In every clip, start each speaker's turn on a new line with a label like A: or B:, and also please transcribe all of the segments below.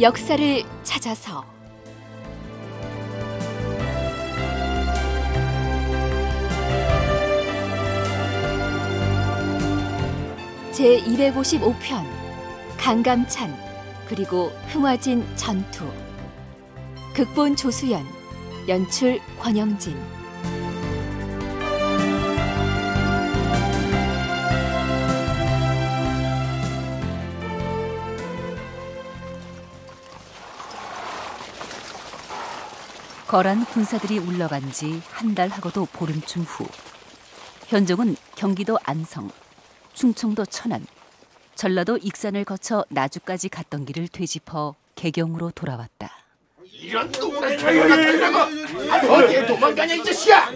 A: 역사를 찾아서 제 255편 강감찬 그리고 흥화진 전투 극본 조수연 연출 권영진 거란 군사들이 올라간 지 한 달 하고도 보름쯤 후 현종은 경기도 안성, 충청도 천안, 전라도 익산을 거쳐 나주까지 갔던 길을 되짚어 개경으로 돌아왔다. 이런 놈의
B: 저희가 달려어디 도망가냐 이 자식아!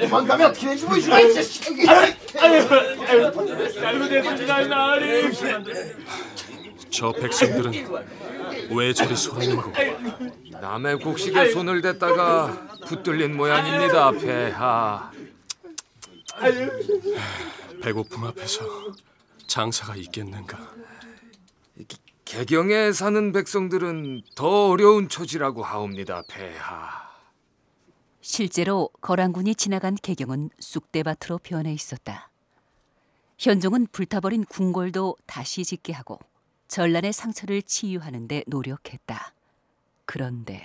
B: 도망가면 어떻게 되지 보이지 뭐, 마이 자식아! 아유 아유 아유 아유 아
C: 저 백성들은 왜 저리 소란이고 남의 곡식에 손을 댔다가 붙들린 모양입니다, 폐하. 배고픔 앞에서 장사가
D: 있겠는가? 개경에 사는 백성들은 더 어려운 처지라고 하옵니다, 폐하.
A: 실제로 거란군이 지나간 개경은 쑥대밭으로 변해 있었다. 현종은 불타버린 궁궐도 다시 짓게 하고 전란의 상처를 치유하는 데 노력했다. 그런데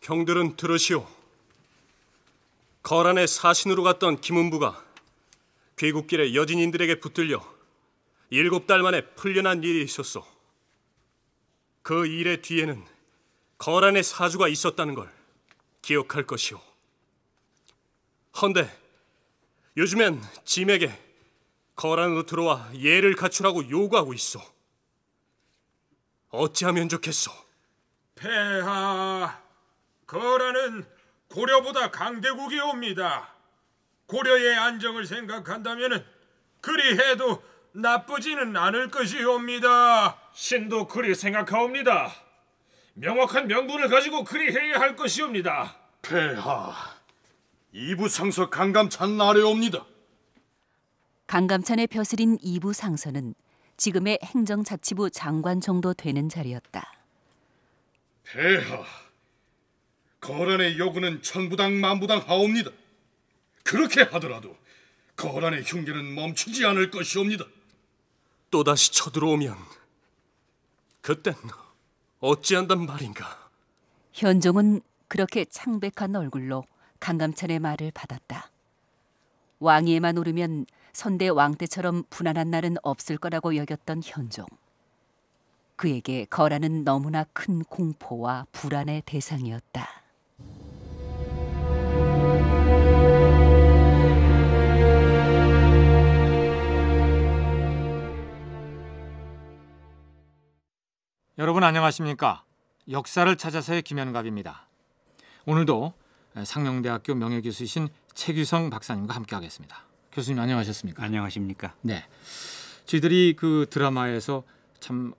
C: 경들은 들으시오. 거란의 사신으로 갔던 김은부가 귀국길에 여진인들에게 붙들려 일곱 달 만에 풀려난 일이 있었소. 그 일의 뒤에는 거란의 사주가 있었다는 걸 기억할 것이오. 헌데 요즘엔 짐에게 거란으로 들어와 예를 갖추라고 요구하고 있어. 어찌하면 좋겠소? 폐하, 거라는 고려보다 강대국이 옵니다. 고려의 안정을 생각한다면 그리해도 나쁘지는 않을 것이옵니다. 신도 그리 생각하옵니다. 명확한 명분을 가지고 그리해야 할 것이옵니다. 폐하, 이부상서
E: 강감찬 아래옵니다.
A: 강감찬의 벼슬인 이부상서는 지금의 행정자치부 장관 정도 되는 자리였다.
E: 폐하, 거란의 요구는 천부당 만부당 하옵니다.
C: 그렇게 하더라도 거란의 흉계는 멈추지 않을 것이옵니다. 또다시 쳐들어오면 그땐 어찌한단 말인가.
A: 현종은 그렇게 창백한 얼굴로 강감찬의 말을 받았다. 왕위에만 오르면 선대 왕때처럼 분한한 날은 없을 거라고 여겼던 현종. 그에게 거라는 너무나 큰 공포와 불안의 대상이었다.
F: 여러분 안녕하십니까? 역사를 찾아서의 김현갑입니다. 오늘도 상명대학교 명예교수이신 최규성 박사님과 함께하겠습니다. 교수님 안녕하셨습니까? 안녕하십니까? 네. 저희들이 그 드라마에서 참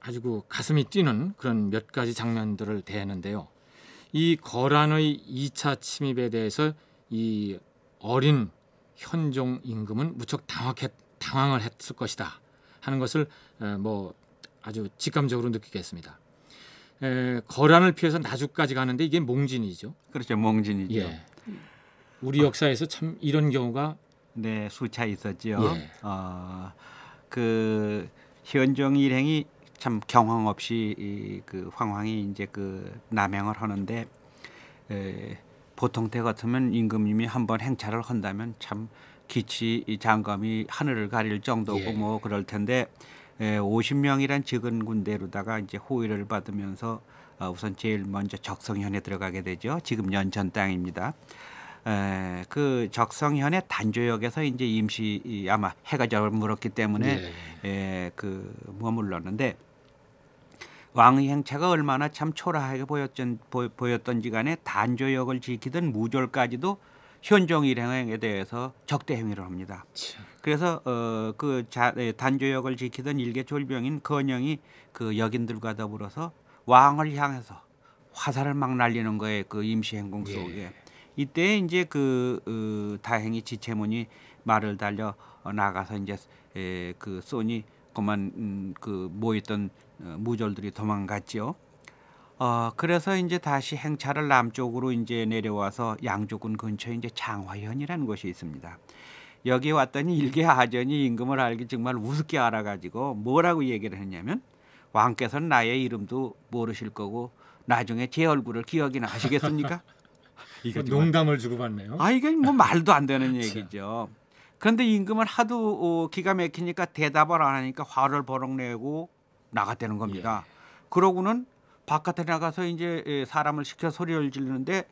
F: 아주 그 가슴이 뛰는 그런 몇 가지 장면들을 대했는데요. 이 거란의 2차 침입에 대해서 이 어린 현종 임금은 무척 당황했, 당황을 했을 것이다 하는 것을 뭐 아주 직감적으로 느끼게 했습니다. 에, 거란을 피해서 나주까지 가는데 이게 몽진이죠. 그렇죠, 몽진이죠. 예. 우리 역사에서 참 이런 경우가 네, 수차 있었지요. 예. 어,
G: 그 현종 일행이 참 경황 없이 이, 그 황황히 이제 그 남행을 하는데 에, 보통 때 같으면 임금님이 한번 행차를 한다면 참 기치 이 장검이 하늘을 가릴 정도고 예. 뭐 그럴 텐데 에, 50명이란 적은 군대로다가 이제 호의를 받으면서 어, 우선 제일 먼저 적성현에 들어가게 되죠. 지금 연천 땅입니다. 에, 그 적성현의 단조역에서 이제 임시 아마 해가 저물었기 때문에 네. 예. 에, 예, 그 머물렀는데 왕의 행차가 얼마나 참 초라하게 보였던, 보였던지 간에 단조역을 지키던 무졸까지도 현종 일행에 대해서 적대 행위를 합니다. 참. 그래서 어, 그 자, 예, 단조역을 지키던 일개 졸병인 건영이 그 역인들과 더불어서 왕을 향해서 화살을 막 날리는 거에 그 임시 행궁 속에 예. 이때 이제 그 으, 어, 다행히 지체문이 말을 달려 어, 나가서 이제 에, 그 쏘니 그만 음, 그 모였던 어, 무졸들이 도망갔지요. 어, 그래서 이제 다시 행차를 남쪽으로 이제 내려와서 양조군 근처에 이제 장화현이라는 곳이 있습니다. 여기 왔더니 일개 하전이 임금을 알기 정말 우습게 알아가지고 뭐라고 얘기를 했냐면 왕께서는 나의 이름도 모르실 거고 나중에 제 얼굴을 기억이나 하시겠습니까? 이게 뭐 농담을
F: 주고받네요. 아 이게 뭐
G: 말도 안 되는 얘기죠. 그런데 임금은 하도 어, 기가 막히니까 대답을 안 하니까 화를 버럭 내고 나갔다는 겁니다. 예. 그러고는 바깥에 나가서 이제 예, 사람을 시켜 소리를 지르는데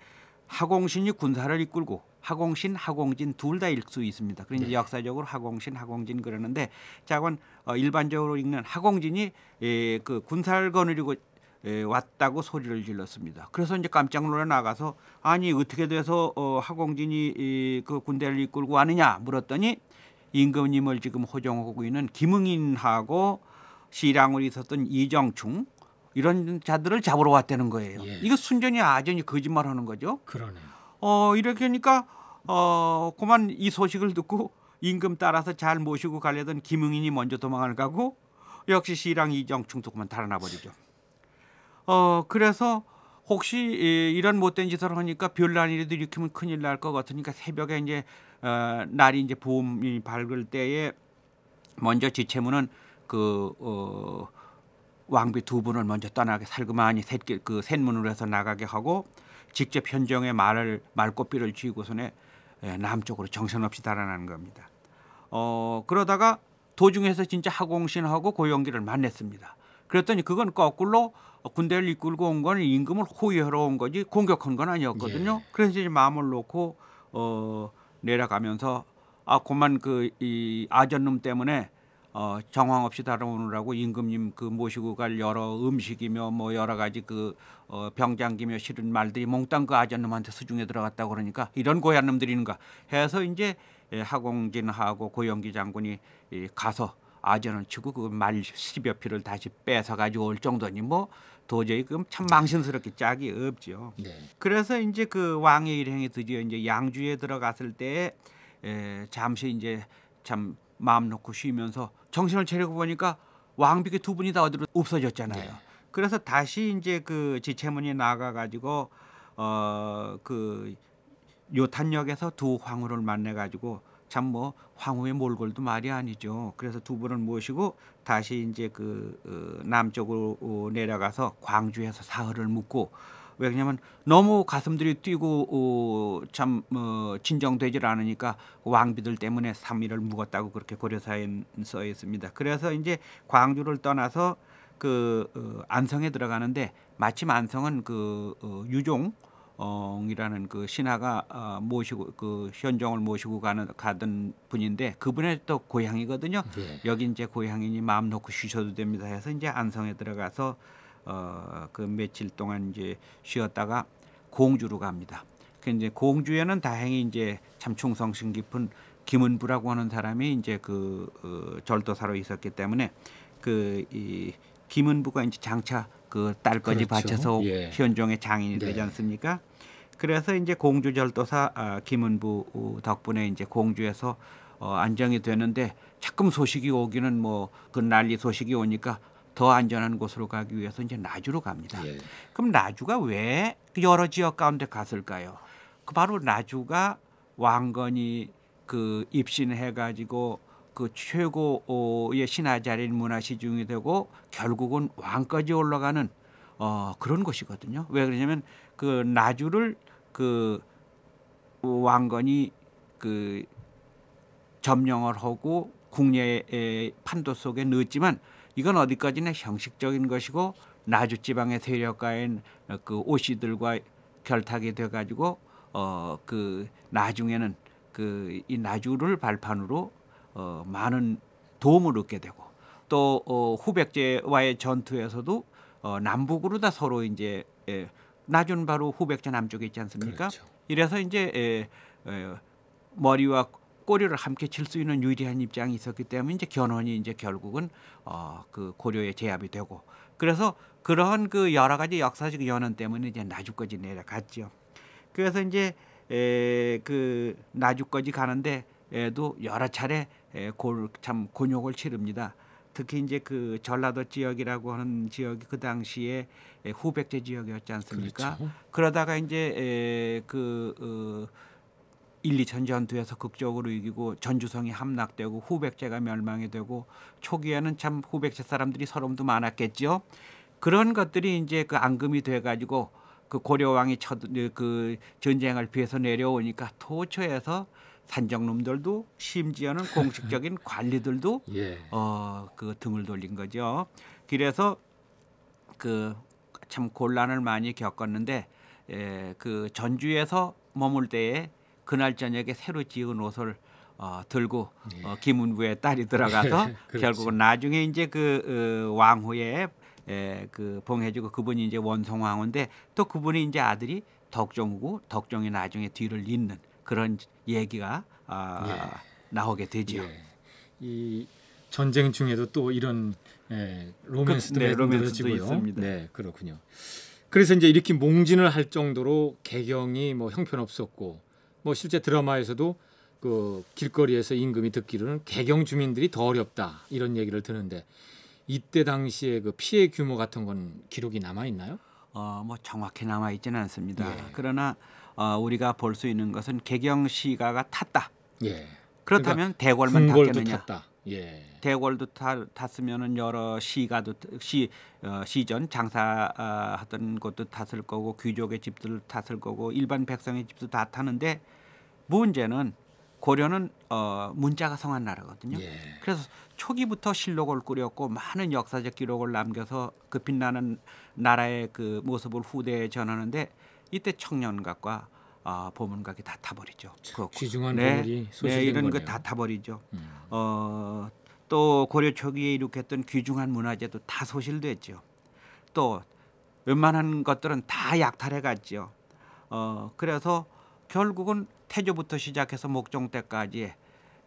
G: 하공신이 군사를 이끌고 하공신, 하공진 둘 다 읽을 수 있습니다. 그러니 네. 역사적으로 하공신, 하공진 그러는데 자건 어, 일반적으로 읽는 하공진이 예, 그 군사를 거느리고 에, 예, 왔다고 소리를 질렀습니다. 그래서 이제 깜짝 놀라 나가서 아니 어떻게 돼서 어, 하공진이 이, 그 군대를 이끌고 왔느냐 물었더니 임금님을 지금 호정하고 있는 김응인하고 시랑으로 있었던 이정충 이런 자들을 잡으러 왔다는 거예요. 예. 이거 순전히 아전이 거짓말하는 거죠. 그러네. 어 이렇게 하니까 어 그만 이 소식을 듣고 임금 따라서 잘 모시고 가려던 김응인이 먼저 도망을 가고 역시 시랑 이정충도 그만 달아나 버리죠. 어 그래서 혹시 이런 못된 짓을 하니까 별난 일도 일으키면 큰일 날 것 같으니까 그러니까 새벽에 이제 어, 날이 이제 봄이 밝을 때에 먼저 지체문은 그 어, 왕비 두 분을 먼저 떠나게 살그마니 셋길 그샛문으로 해서 나가게 하고 직접 현정의 말을 말꼬삐를 쥐고서는 예, 남쪽으로 정신없이 달아나는 겁니다. 어 그러다가 도중에서 진짜 하공신하고 고용기를 만났습니다. 그랬더니 그건 거꾸로 군대를 이끌고 온 건 임금을 호위하러 온 거지 공격한 건 아니었거든요. 예. 그래서 이제 마음을 놓고 어 내려가면서 아 그만 그이 아전놈 때문에 어 정황 없이 다뤄오느라고 임금님 그 모시고 갈 여러 음식이며 뭐 여러 가지 그 어, 병장기며 싫은 말들이 몽땅 그 아전놈한테 수중에 들어갔다 그러니까 이런 고얀놈들인가 이 해서 이제 하공진하고 예, 고영기 장군이 가서 아전는 치고 그말 십여 피를 다시 빼서 가지고 올 정도니 뭐 도저히 그럼 참 망신스럽게 짝이 없지요. 네. 그래서 이제 그 왕의 일행이 드디어 이제 양주에 들어갔을 때 에, 잠시 이제 참 마음 놓고 쉬면서 정신을 차리고 보니까 왕비계 두 분이 다 어디로 없어졌잖아요. 네. 그래서 다시 이제 그 지체문이 나가 가지고 어 그 요탄역에서 두 황후를 만나 가지고 참뭐 황후의 몰골도 말이 아니죠. 그래서 두 분을 모시고 다시 이제 그 어, 남쪽으로 내려가서 광주에서 사흘을 묵고 왜냐면 너무 가슴들이 뛰고 어, 참 뭐 진정되질 않으니까 왕비들 때문에 3일을 묵었다고 그렇게 고려사에 써 있습니다. 그래서 이제 광주를 떠나서 그 어, 안성에 들어가는데 마침 안성은 그 유종 엉이라는 그 신하가 어, 모시고 그 현종을 모시고 가는 가던 분인데 그분의 또 고향이거든요. 네. 예. 여기 이제 고향이니 마음 놓고 쉬셔도 됩니다 해서 이제 안성에 들어가서 어, 그 며칠 동안 이제 쉬었다가 공주로 갑니다. 그 이제 공주에는 다행히 이제 참 충성심 깊은 김은부라고 하는 사람이 이제 그 어, 절도사로 있었기 때문에 그이 김은부가 이제 장차 그 딸까지 그렇죠. 바쳐서 예. 현종의 장인이 네. 되지 않습니까? 그래서 이제 공주절도사 아, 김은부 어, 덕분에 이제 공주에서 어, 안정이 되는데 자꾸 소식이 오기는 뭐 그 난리 소식이 오니까 더 안전한 곳으로 가기 위해서 이제 나주로 갑니다. 예. 그럼 나주가 왜 그 여러 지역 가운데 갔을까요? 그 바로 나주가 왕건이 그 입신해 가지고 그 최고의 신화 자리인 문화시중이 되고 결국은 왕까지 올라가는 어, 그런 것이거든요. 왜 그러냐면 그 나주를 그 왕건이 그 점령을 하고 국내의 판도 속에 넣었지만 이건 어디까지나 형식적인 것이고 나주 지방의 세력가인 그 오씨들과 결탁이 돼가지고 어 그 나중에는 그 이 나주를 발판으로 어, 많은 도움을 얻게 되고 또 어, 후백제와의 전투에서도 어, 남북으로 다 서로 이제 예, 나중 바로 후백제 남쪽에 있지 않습니까? 그렇죠. 이래서 이제 예, 예, 머리와 꼬리를 함께 칠 수 있는 유리한 입장이 있었기 때문에 이제 견훤이 이제 결국은 어, 그 고려의 제압이 되고 그래서 그러한 그 여러 가지 역사적 연원 때문에 이제 나주까지 내려갔죠. 그래서 이제 에, 예, 그 나주까지 가는데 에도 여러 차례 골참 곤욕을 치릅니다. 특히 이제 그 전라도 지역이라고 하는 지역이 그 당시에 후백제 지역이었지 않습니까? 그렇죠. 그러다가 이제 그 어, 1, 2천 전투에서 극적으로 이기고 전주성이 함락되고 후백제가 멸망이 되고 초기에는 참 후백제 사람들이 서름도 많았겠죠. 그런 것들이 이제 그 앙금이 돼 가지고 그 고려 왕이 그 전쟁을 피해서 내려오니까 토초에서 산정놈들도 심지어는 공식적인 관리들도 예. 어그 등을 돌린 거죠. 그래서 그참 곤란을 많이 겪었는데 예, 그 전주에서 머물 때에 그날 저녁에 새로 지은 옷을 어, 들고 어, 예. 어, 김은부의 딸이 들어가서 그렇죠. 결국은 나중에 이제 그 어, 왕후에 예, 그 봉해주고 그분이 이제 원성왕후인데 또 그분이 이제 아들이 덕종이고 덕종이 나중에 뒤를 잇는 그런 얘기가 아, 예. 나오게 되죠. 예.
F: 이 전쟁 중에도 또 이런 예, 로맨스도 그, 네, 로맨스도 있습니다. 네, 그렇군요. 그래서 이제 이렇게 몽진을 할 정도로 개경이 뭐 형편없었고 뭐 실제 드라마에서도 그 길거리에서 임금이 듣기로는 개경 주민들이 더 어렵다 이런 얘기를 드는데 이때 당시에 그 피해 규모 같은 건 기록이 남아 있나요? 어뭐
G: 정확히 남아 있지는 않습니다. 예. 그러나 어, 우리가 볼 수 있는 것은 개경 시가가 탔다. 예. 그렇다면 그러니까 대궐만 탔겠느냐? 탔다. 예. 대궐도 타, 탔으면은 여러 시가도 시 어, 시전 장사하던 어, 곳도 탔을 거고 귀족의 집들 탔을 거고 일반 백성의 집도 다 타는데 문제는 고려는 어, 문자가 성한 나라거든요. 예. 그래서 초기부터 실록을 꾸렸고 많은 역사적 기록을 남겨서 그 빛나는 나라의 그 모습을 후대에 전하는데 이때 청년각과 어, 보문각이 다 타버리죠. 귀중한 네, 보물이 소실된 네, 이런 거다 타버리죠. 음. 어, 또 고려 초기에 이룩했던 귀중한 문화재도 다 소실됐죠. 또 웬만한 것들은 다 약탈해 갔죠. 어, 그래서 결국은 태조부터 시작해서 목종 때까지 에,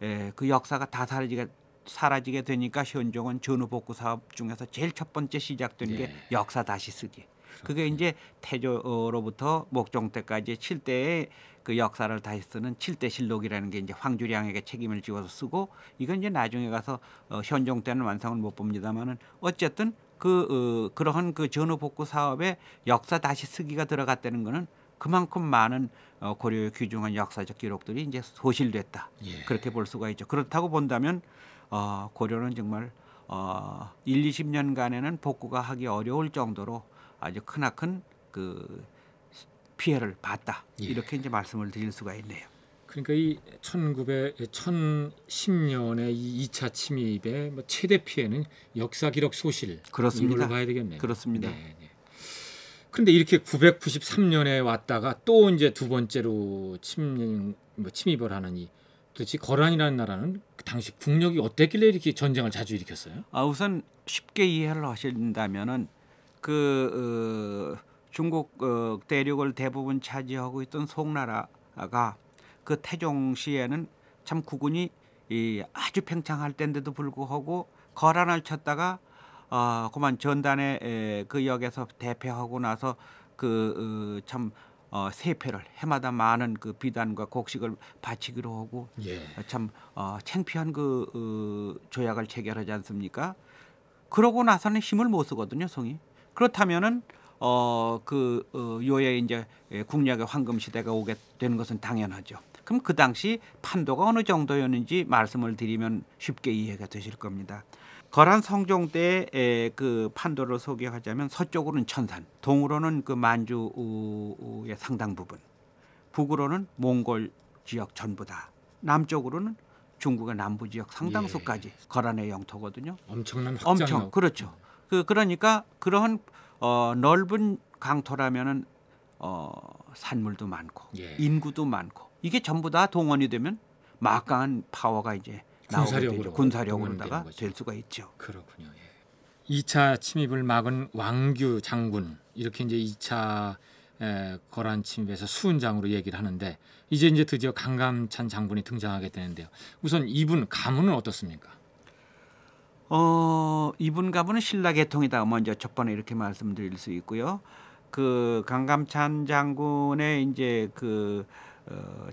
G: 예, 그 역사가 다 사라지게 사라지게 되니까 현종은 전후 복구 사업 중에서 제일 첫 번째 시작된 예. 게 네. 역사 다시 쓰기. 그게 이제 태조로부터 목종 때까지 칠대의그 역사를 다시 쓰는 칠대 실록이라는 게 이제 황주량에게 책임을 지워서 쓰고 이건 이제 나중에 가서 어, 현종 때는 완성을 못 봅니다만은 어쨌든 그 어, 그러한 그 전후 복구 사업에 역사 다시 쓰기가 들어갔다는 거는 그만큼 많은 어, 고려의 귀중한 역사적 기록들이 이제 소실됐다 예. 그렇게 볼 수가 있죠. 그렇다고 본다면 어, 고려는 정말 어, 1, 20년간에는 복구가 하기 어려울 정도로 아주 크나큰 그 피해를 봤다 예. 이렇게 이제 말씀을 드릴 수가 있네요.
F: 그러니까 이1 9 1 0년에이 2차 침입의 뭐 최대 피해는 역사 기록 소실 그렇습니다. 이걸로 봐야 되겠네요. 그렇습니다. 네, 네. 그런데 이렇게 993년에 왔다가 또 이제 두 번째로 침, 뭐 침입을 하는 이 도대체 거란이라는 나라는 그 당시 국력이 어땠길래 이렇게 전쟁을 자주 일으켰어요? 아 우선 쉽게 이해를 하신다면은 그 어,
G: 중국 어, 대륙을 대부분 차지하고 있던 송나라가 그 태종 시에는 참 국군이 이 아주 팽창할 때인데도 불구하고 거란을 쳤다가 어, 그만 전단에 에, 그 역에서 대패하고 나서 그참 어, 어, 세패를 해마다 많은 그 비단과 곡식을 바치기로 하고 예. 참 어, 창피한 그 어, 조약을 체결하지 않습니까? 그러고 나서는 힘을 못 쓰거든요, 송이. 그렇다면은 어그 어, 요에 이제 국력의 황금 시대가 오게 되는 것은 당연하죠. 그럼 그 당시 판도가 어느 정도였는지 말씀을 드리면 쉽게 이해가 되실 겁니다. 거란 성종 때의 그 판도를 소개하자면 서쪽으로는 천산, 동으로는 그 만주의 상당 부분, 북으로는 몽골 지역 전부다. 남쪽으로는 중국의 남부 지역 상당수까지 예. 거란의 영토거든요.
F: 엄청난 확장. 엄청
G: 그렇죠. 그 그러니까 그러한 어, 넓은 강토라면은 어, 산물도 많고 예. 인구도 많고 이게 전부 다 동원이 되면 막강한 파워가 이제 군사력으로 군사력으로다가 될 수가 있죠.
F: 그렇군요. 예. 2차 침입을 막은 왕규 장군 이렇게 이제 2차 에, 거란 침입에서 수훈장으로 얘기를 하는데 이제 이제 드디어 강감찬 장군이 등장하게 되는데요. 우선 이분 가문은 어떻습니까?
G: 어, 이분 가분은 신라 계통이다. 먼저 첫 번에 이렇게 말씀드릴 수 있고요. 그 강감찬 장군의 이제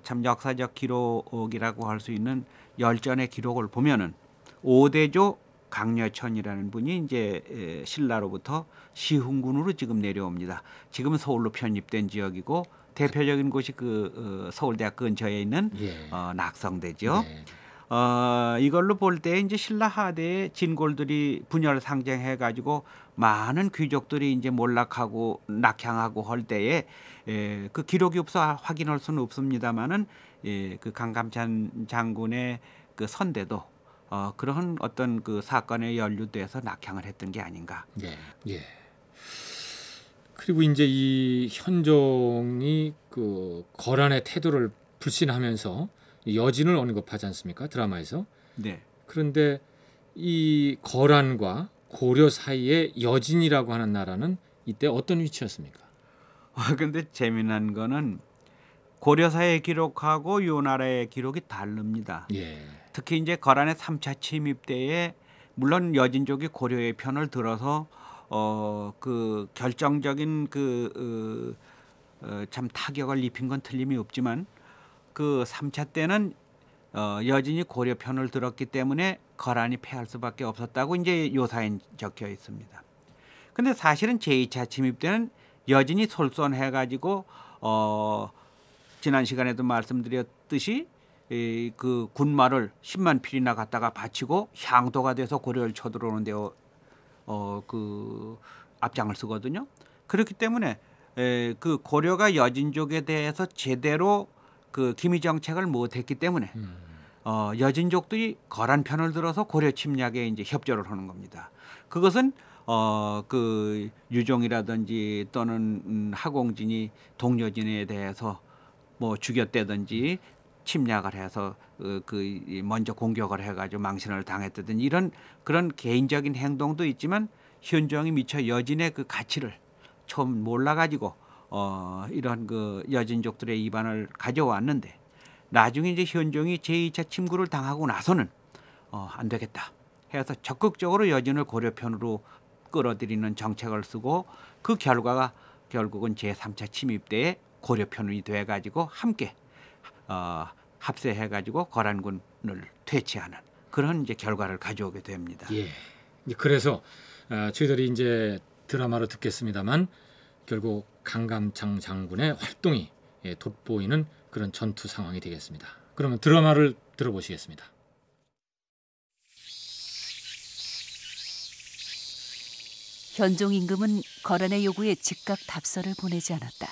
G: 그참 어, 역사적 기록이라고 할 수 있는 열전의 기록을 보면은 오대조 강여천이라는 분이 이제 신라로부터 시흥군으로 지금 내려옵니다. 지금 서울로 편입된 지역이고 대표적인 곳이 그 어, 서울대학 근처에 있는 예. 어, 낙성대죠. 네. 어, 이걸로 볼 때 이제 신라 하대의 진골들이 분열 상쟁해 가지고 많은 귀족들이 이제 몰락하고 낙향하고 할 때에 에, 예, 그 기록이 없어 확인할 수는 없습니다만은 예, 그 강감찬 장군의 그 선대도 어, 그런 어떤 그 사건에
F: 연루돼서 낙향을 했던 게 아닌가. 예. 예. 그리고 이제 이 현종이 그 거란의 태도를 불신하면서 여진을 언급하지 않습니까 드라마에서 네. 그런데 이 거란과 고려 사이에 여진이라고 하는 나라는 이때 어떤 위치였습니까? 아 근데 재미난 거는 고려사의 기록하고 요 나라의
G: 기록이 다릅니다. 예. 특히 이제 거란의 삼차 침입 때에 물론 여진족이 고려의 편을 들어서 어 그 결정적인 그참 어, 어 타격을 입힌 건 틀림이 없지만 그 3차 때는 어, 여진이 고려 편을 들었기 때문에 거란이 패할 수밖에 없었다고 이제 요사엔 적혀 있습니다. 근데 사실은 제2차 침입 때는 여진이 솔선해 가지고 어 지난 시간에도 말씀드렸듯이 이, 그 군마를 10만 필이나 갖다가 바치고 향도가 돼서 고려를 쳐들어오는데 어 그 앞장을 쓰거든요. 그렇기 때문에 에, 그 고려가 여진족에 대해서 제대로 그 김희정 책을 못했기 때문에 음. 어, 여진족들이 거란 편을 들어서 고려 침략에 이제 협조를 하는 겁니다. 그것은 어, 그 유종이라든지 또는 음, 하공진이 동료진에 대해서 뭐 죽였다든지 침략을 해서 어, 그, 그 먼저 공격을 해가지고 망신을 당했다든지 이런 그런 개인적인 행동도 있지만 현종이 미처 여진의 그 가치를 처음 몰라가지고 어, 이러한 그 여진족들의 입안을 가져왔는데 나중에 이제 현종이 제2차 침구를 당하고 나서는 어, 안 되겠다 해서 적극적으로 여진을 고려편으로 끌어들이는 정책을 쓰고 그 결과가 결국은 제3차 침입 때에 고려편이 돼가지고 함께 어,
F: 합세해가지고 거란군을 퇴치하는 그런 이제 결과를 가져오게 됩니다. 예. 그래서 어, 저희들이 이제 드라마로 듣겠습니다만 결국 강감창 장군의 활동이 예, 돋보이는 그런 전투 상황이 되겠습니다. 그러면 드라마를 들어보시겠습니다.
A: 현종 임금은 거란의 요구에 즉각 답서를 보내지 않았다.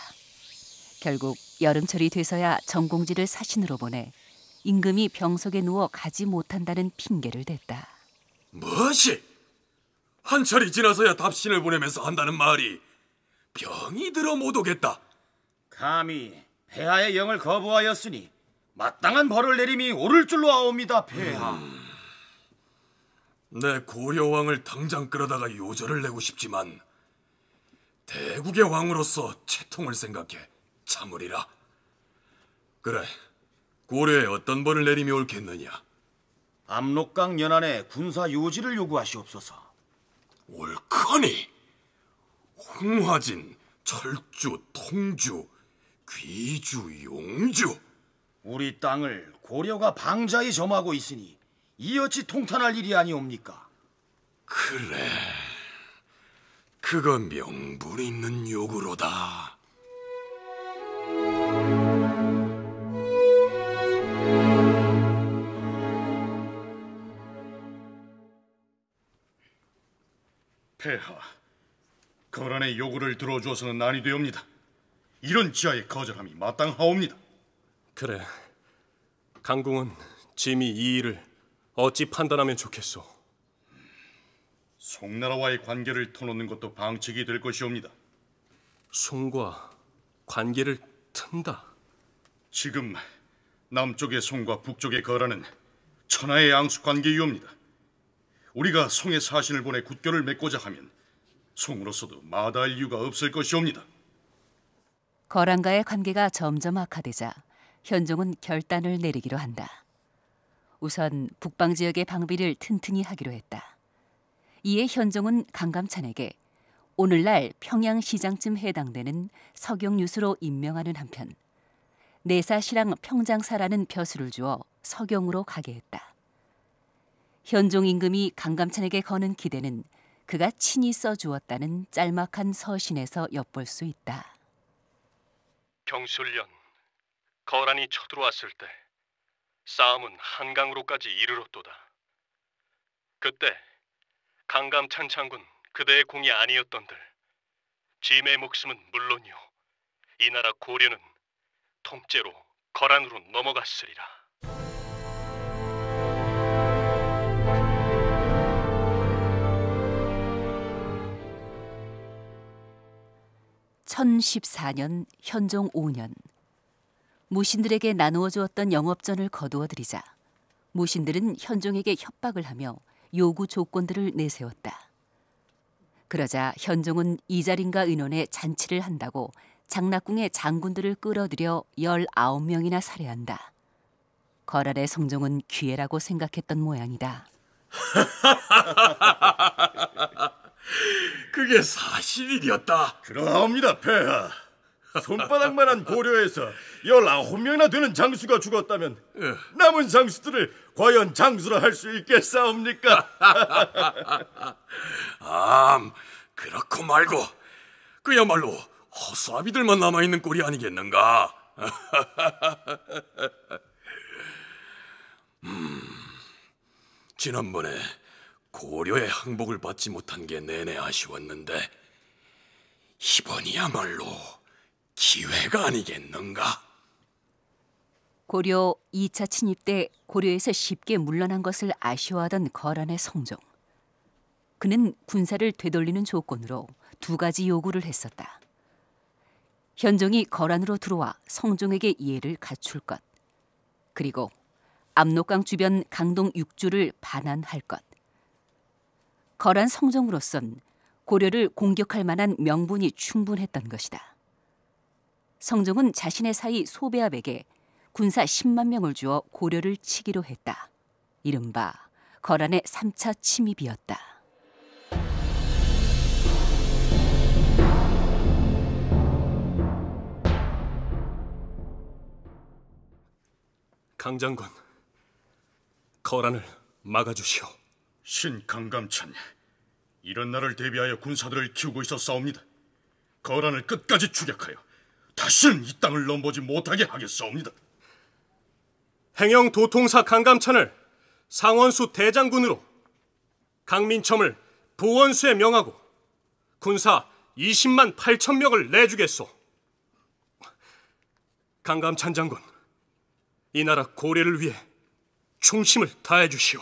A: 결국 여름철이 돼서야 전공지를 사신으로 보내 임금이 병석에 누워 가지 못한다는 핑계를 댔다.
B: 무엇이? 한철이 지나서야 답신을 보내면서 한다는 말이 병이 들어 못 오겠다. 감히 폐하의 영을 거부하였으니 마땅한 벌을 내림이 오를 줄로 아옵니다, 폐하. 음, 내 고려왕을 당장 끌어다가 요절을 내고 싶지만 대국의 왕으로서 채통을 생각해 참으리라. 그래, 고려에 어떤 벌을 내림이 옳겠느냐? 압록강 연안에 군사 요지를 요구하시옵소서. 옳거니! 홍화진, 철주, 통주, 귀주, 용주 우리 땅을 고려가 방자히 점하고 있으니 이어치 통탄할 일이 아니옵니까? 그래, 그건 명분 있는 요구로다.
E: 폐하, 거란의 요구를 들어주어서는 아니 되옵니다.
C: 이런 지하의 거절함이 마땅하옵니다. 그래, 강궁은 짐이 이 일을 어찌 판단하면 좋겠소? 송나라와의 관계를 터놓는 것도 방책이 될 것이옵니다. 송과
E: 관계를 튼다. 지금 남쪽의 송과 북쪽의 거란은 천하의 양숙 관계이옵니다. 우리가 송의 사신을 보내 국교을 맺고자 하면 송으로서도 마다할 이유가 없을 것이옵니다.
A: 거란과의 관계가 점점 악화되자 현종은 결단을 내리기로 한다. 우선 북방 지역의 방비를 튼튼히 하기로 했다. 이에 현종은 강감찬에게 오늘날 평양 시장쯤 해당되는 서경유수로 임명하는 한편 내사시랑 평장사라는 벼슬을 주어 서경으로 가게 했다. 현종 임금이 강감찬에게 거는 기대는 그가 친히 써 주었다는 짤막한 서신에서 엿볼 수 있다.
C: 경술련 거란이 쳐들어왔을 때 싸움은 한강으로까지 이르렀도다. 그때 강감찬 창군 그대의 공이 아니었던들 짐의 목숨은 물론이오이 나라 고려는 통째로 거란으로 넘어갔으리라.
A: 1014년 현종 5년 무신들에게 나누어 주었던 영업전을 거두어 드리자 무신들은 현종에게 협박을 하며 요구 조건들을 내세웠다. 그러자 현종은 이자린과의논의 잔치를 한다고 장낙궁의 장군들을 끌어들여 19명이나 살해한다. 거란의 성종은 기회라고 생각했던 모양이다.
B: 그게 사실이었다. 그러합니다, 폐하. 손바닥만한 고려에서 열1홉명이나 되는 장수가 죽었다면 예. 남은 장수들을 과연 장수라 할 수 있겠사옵니까? 암, 그렇고 말고 그야말로 허수아비들만 남아있는 꼴이 아니겠는가? 음, 지난번에 고려의 항복을 받지 못한 게 내내 아쉬웠는데 이번이야말로 기회가 아니겠는가?
A: 고려 2차 침입 때 고려에서 쉽게 물러난 것을 아쉬워하던 거란의 성종. 그는 군사를 되돌리는 조건으로 두 가지 요구를 했었다. 현종이 거란으로 들어와 성종에게 이해를 갖출 것. 그리고 압록강 주변 강동 육주를 반환할 것. 거란 성종으로선 고려를 공격할 만한 명분이 충분했던 것이다. 성종은 자신의 사이 소배압에게 군사 10만 명을 주어 고려를 치기로 했다. 이른바 거란의 3차 침입이었다.
C: 강장군, 거란을 막아주시오. 신 강감찬,
E: 이런 날을 대비하여 군사들을 키우고 있어 싸웁니다. 거란을 끝까지 추격하여
C: 다시는 이 땅을 넘보지 못하게 하겠사옵니다. 행영 도통사 강감찬을 상원수 대장군으로 강민첨을 보원수에 명하고 군사 20만 8천 명을 내주겠소. 강감찬 장군, 이 나라 고래를
B: 위해 충심을 다해 주시오.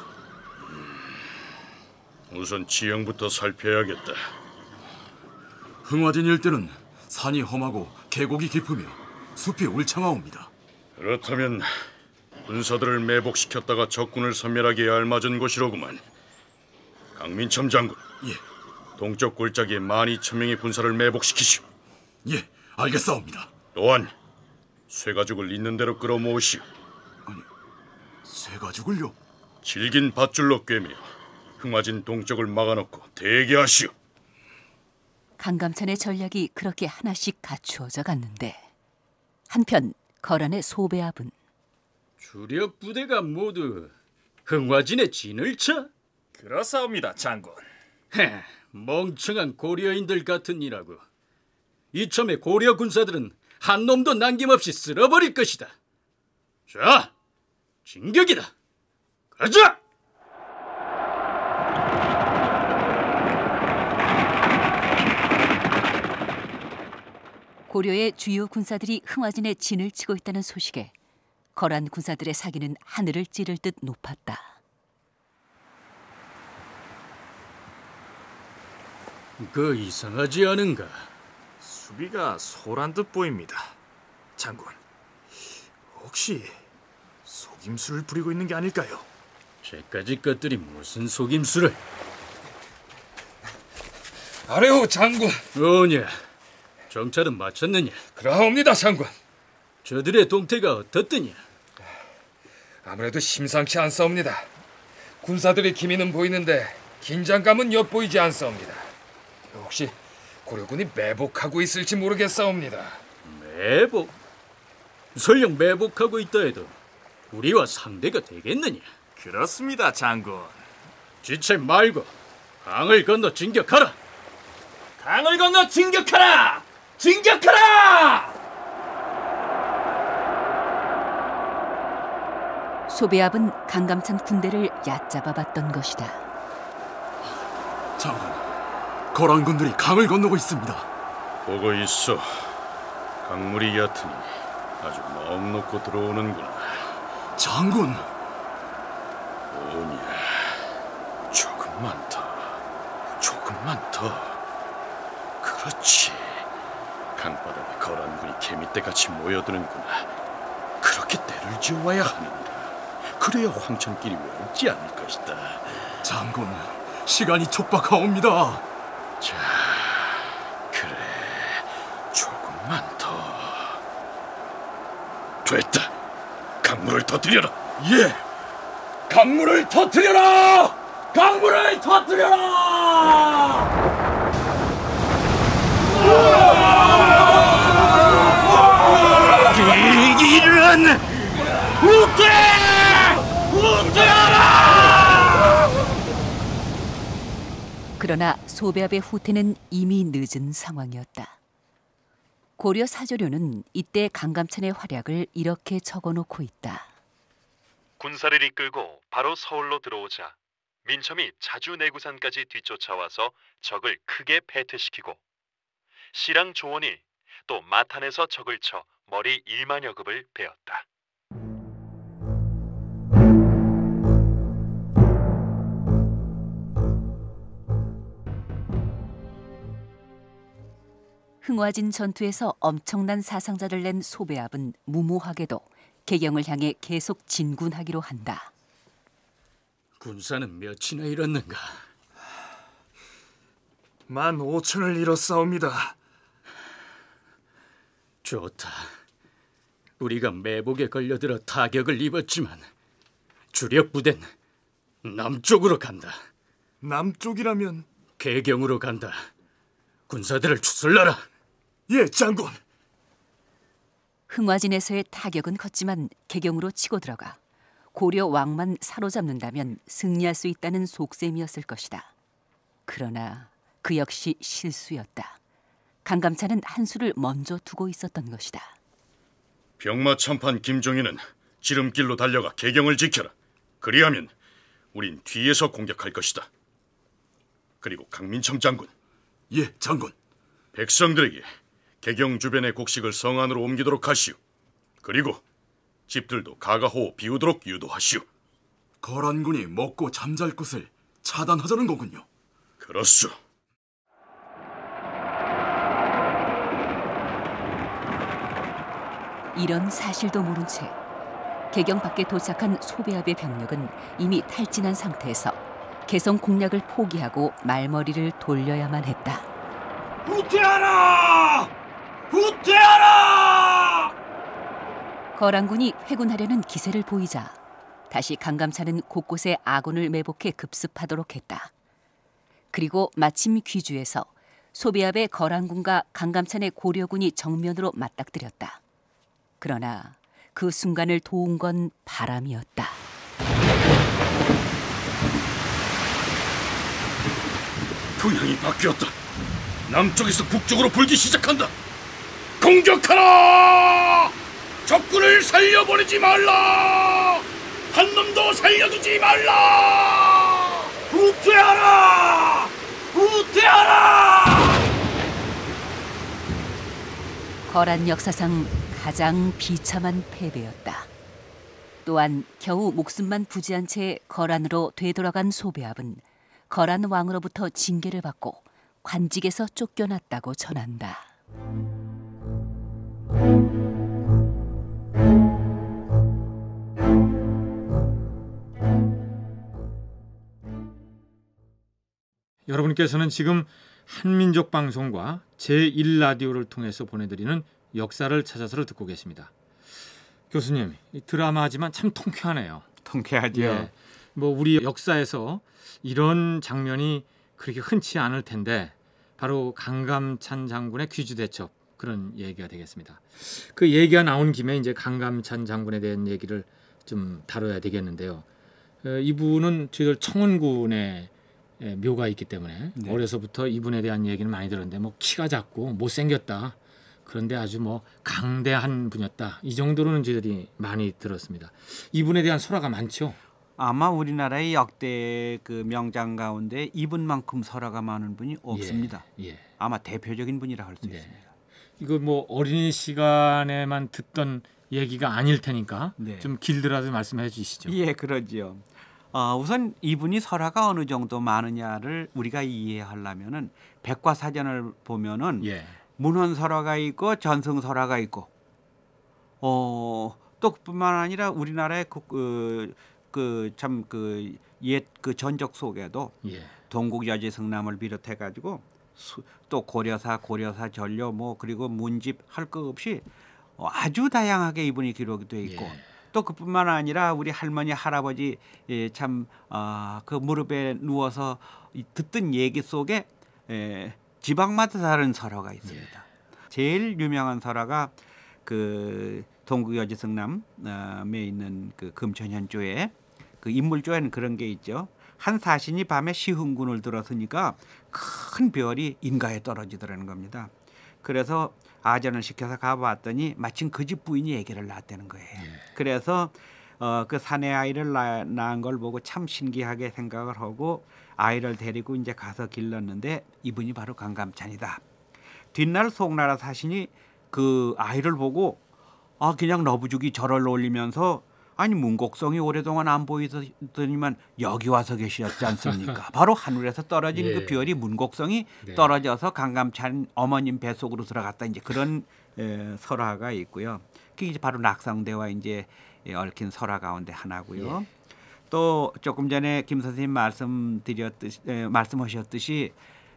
E: 우선 지형부터 살펴야겠다. 흥화진 일대는 산이 험하고 계곡이 깊으며 숲이 울창하옵니다. 그렇다면 군사들을 매복시켰다가 적군을 섬멸하기에 알맞은 곳이로구만. 강민첨 장군. 예. 동쪽 골짜기에 만 이천 명의 군사를 매복시키시오.
B: 예, 알겠사옵니다.
E: 또한 쇠가죽을 있는 대로 끌어모으시오. 아니, 쇠가죽을요? 질긴 밧줄로 꿰며 매 흥화진 동쪽을 막아놓고 대기하시오.
A: 강감찬의 전략이 그렇게 하나씩 갖추어져 갔는데 한편 거란의 소배합은
D: 주력 부대가 모두 흥화진의 진을 쳐? 그렇사옵니다, 장군. 헤, 멍청한 고려인들 같은니라고 이참에 고려 군사들은 한 놈도 남김없이 쓸어버릴 것이다. 자, 진격이다. 가자!
A: 고려의 주요 군사들이 흥화진에 진을 치고 있다는 소식에 거란 군사들의 사기는 하늘을 찌를 듯 높았다.
D: 그 이상하지 않은가? 수비가 소란 듯 보입니다. 장군, 혹시 속임수를 부리고 있는 게 아닐까요? 죄까지 것들이 무슨 속임수를? 아래오 장군! 오냐, 정찰은 마쳤느냐? 그러옵니다, 장관. 저들의 동태가 어떻더냐? 아무래도 심상치 않사옵니다. 군사들의 기미는 보이는데 긴장감은 엿보이지 않사옵니다. 혹시 고려군이 매복하고 있을지 모르겠사옵니다. 매복? 설령 매복하고 있다 해도 우리와 상대가 되겠느냐? 그렇습니다, 장군. 지체 말고 강을 건너 진격하라. 강을 건너 진격하라! 진격하라!
A: 소배압은 강감찬 군대를 얕잡아봤던 것이다.
E: 장관, 거란군들이 강을 건너고 있습니다. 보고 있어. 강물이 얕으니 아주 마음 놓고 들어오는구나. 장군! 오냐, 조금만 더, 조금만 더. 그렇지. 강바닥에 거란군이 개미떼같이 모여드는구나. 그렇게 때를 지어와야 하느니라. 그래야 황천길이 외롭지 않을 것이다. 장군, 시간이 촉박하옵니다. 자, 그래,
B: 조금만 더. 됐다. 강물을 터뜨려라. 예. 강물을 터뜨려라.
A: 강물을 터뜨려라. 우와! 나는 후퇴! 후퇴하라! 그러나 소배압의 후퇴는 이미 늦은 상황이었다. 고려 사조료는 이때 강감찬의 활약을 이렇게 적어놓고 있다.
C: 군사를 이끌고 바로 서울로 들어오자 민첨이 자주 내구산까지 뒤쫓아와서 적을 크게 패퇴시키고 시랑 조원이 또 마탄에서 적을 쳐 머리 1만여 급을 베었다.
A: 흥화진 전투에서 엄청난 사상자를 낸 소배압은 무모하게도 개경을 향해 계속 진군하기로 한다.
D: 군사는 몇이나 잃었는가? 만 오천을 잃었사옵니다 좋다. 우리가 매복에 걸려들어 타격을 입었지만 주력 부대는 남쪽으로 간다. 남쪽이라면 개경으로 간다. 군사들을
B: 추슬러라. 예, 장군.
A: 흥화진에서의 타격은 컸지만 개경으로 치고 들어가 고려 왕만 사로잡는다면 승리할 수 있다는 속셈이었을 것이다. 그러나 그 역시 실수였다. 강감찬은 한수를 먼저 두고 있었던 것이다.
E: 병마 참판 김종인은 지름길로 달려가 개경을 지켜라. 그리하면 우린 뒤에서 공격할 것이다. 그리고 강민청 장군. 예, 장군. 백성들에게 개경 주변의 곡식을 성안으로 옮기도록 하시오. 그리고 집들도 가가호 비우도록 유도하시오. 거란군이 먹고 잠잘 곳을
A: 차단하자는 거군요. 그렇소. 이런 사실도 모른 채 개경 밖에 도착한 소배압의 병력은 이미 탈진한 상태에서 개성 공략을 포기하고 말머리를 돌려야만 했다. 후퇴하라! 후퇴하라! 거란군이 회군하려는 기세를 보이자 다시 강감찬은 곳곳에 아군을 매복해 급습하도록 했다. 그리고 마침 귀주에서 소비압의 거란군과 강감찬의 고려군이 정면으로 맞닥뜨렸다. 그러나 그 순간을 도운 건 바람이었다.
B: 동향이 바뀌었다. 남쪽에서 북쪽으로 불기 시작한다. 공격하라! 적군을 살려버리지 말라! 한 놈도 살려두지 말라! 후퇴하라! 후퇴하라!
A: 거란 역사상 가장 비참한 패배였다. 또한 겨우 목숨만 부지한 채 거란으로 되돌아간 소배압은 거란 왕으로부터 징계를 받고 관직에서 쫓겨났다고 전한다.
F: 여러분께서는 지금 한민족 방송과 제1라디오를 통해서 보내드리는 역사를 찾아서를 듣고 계십니다. 교수님, 드라마지만 참 통쾌하네요. 통쾌하죠. 예, 뭐 우리 역사에서 이런 장면이 그렇게 흔치 않을 텐데 바로 강감찬 장군의 퀴즈 대첩 그런 얘기가 되겠습니다. 그 얘기가 나온 김에 이제 강감찬 장군에 대한 얘기를 좀 다뤄야 되겠는데요. 어, 이분은 저희들 청원군의 예, 묘가 있기 때문에 네. 어려서부터 이분에 대한 얘기는 많이 들었는데 뭐 키가 작고 못생겼다 그런데 아주 뭐 강대한 분이었다. 이 정도로는 저희들이 많이 들었습니다. 이분에 대한 설화가 많죠. 아마 우리나라의 역대 그
G: 명장 가운데 이분만큼 설화가 많은 분이 예, 없습니다. 예, 예. 아마 대표적인 분이라
B: 할수 네. 있습니다.
F: 이거 뭐 어린 시간에만 듣던 얘기가 아닐 테니까 네. 좀 길더라도 말씀해 주시죠. 예, 그러지요. 어, 우선 이분이 설화가
G: 어느 정도 많으냐를 우리가 이해하려면은 백과사전을 보면은 예. 문헌설화가 있고 전승설화가 있고 어, 또 그뿐만 아니라 우리나라의 그 참그옛그 그, 그, 그, 그 전적 속에도 예. 동국여지 성남을 비롯해 가지고 또 고려사 고려사 전려 뭐 그리고 문집 할 것 없이 아주 다양하게 이분이 기록이 돼 있고 예. 또 그뿐만 아니라 우리 할머니 할아버지 예, 참그 아, 어, 무릎에 누워서 듣던 얘기 속에 예, 지방마다 다른 설화가 있습니다. 제일 유명한 설화가 그동국 여지 성남에 있는 그 금천현조에 그 인물조에는 그런 게 있죠. 한 사신이 밤에 시흥군을 들었으니까 큰 별이 인가에 떨어지더라는 겁니다. 그래서 아전을 시켜서 가봤더니 마침 그 집 부인이 얘기를 낳았다는 거예요. 예. 그래서 어, 그 사내 아이를 낳, 낳은 걸 보고 참 신기하게 생각을 하고 아이를 데리고 이제 가서 길렀는데 이분이 바로 강감찬이다. 뒷날 송나라 사신이 그 아이를 보고 아 그냥 너부죽이 저를 올리면서 아니 문곡성이 오랫동안 안 보이더니만 여기 와서 계셨지 않습니까? 바로 하늘에서 떨어진 그 예. 그 별이 문곡성이 네. 떨어져서 강감찬 어머님 배 속으로 들어갔다 이제 그런 에, 설화가 있고요. 그게 이제 바로 낙상대와 이제 얽힌 설화 가운데 하나고요. 예. 또 조금 전에 김 선생님 말씀드렸듯이 에, 말씀하셨듯이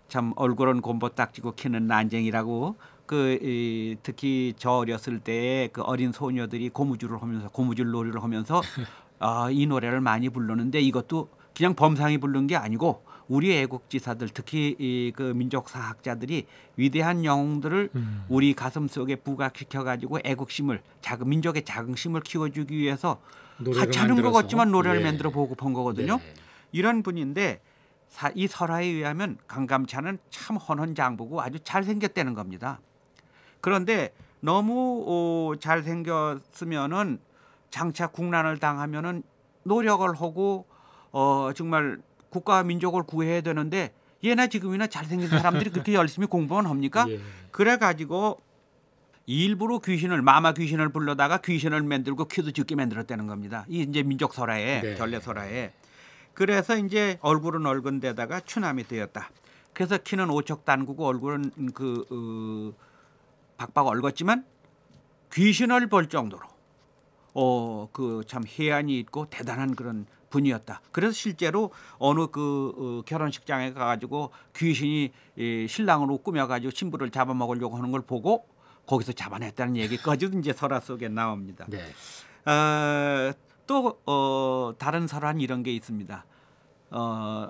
G: 참 얼굴은 곰보 딱지고 키는 난쟁이라고 그 이, 특히 저 어렸을 때 그 어린 소녀들이 고무줄을 하면서 고무줄 놀이를 하면서 아, 이 노래를 많이 불렀는데 이것도 그냥 범상이 부른 게 아니고 우리 애국지사들 특히 이그 민족사학자들이 위대한 영웅들을 음. 우리 가슴 속에 부각시켜 가지고 애국심을 자극 민족의 자긍심을 키워주기 위해서 같이 하는 것 같지만 노래를 예. 만들어 보고본 거거든요. 예. 이런 분인데 이 설화에 의하면 강감찬은 참 헌헌 장부고 아주 잘생겼다는 겁니다. 그런데 너무 오, 어, 잘생겼으면은 장차 국난을 당하면은 노력을 하고 어, 정말 국가와 민족을 구해야 되는데 예나 지금이나 잘생긴 사람들이 그렇게 열심히 공부는 합니까? 예. 그래가지고 일부러 귀신을 마마 귀신을 불러다가 귀신을 만들고 키도 죽게 만들었다는 겁니다. 이 이제 민족 설화에 네. 전래 설화에 그래서 이제 얼굴은 얼은 데다가 추남이 되었다. 그래서 키는 오척 단구고 얼굴은 그 어, 박박 얼었지만 귀신을 볼 정도로 어 그 참 해안이 있고 대단한 그런 분이었다. 그래서 실제로 어느 그 어, 결혼식장에 가가지고 귀신이 이 신랑으로 꾸며가지고 신부를 잡아먹으려고 하는 걸 보고 거기서 잡아냈다는 얘기까지도 이제 설화 속에 나옵니다. 네. 어, 또 어, 다른 설화는 이런 게 있습니다. 어,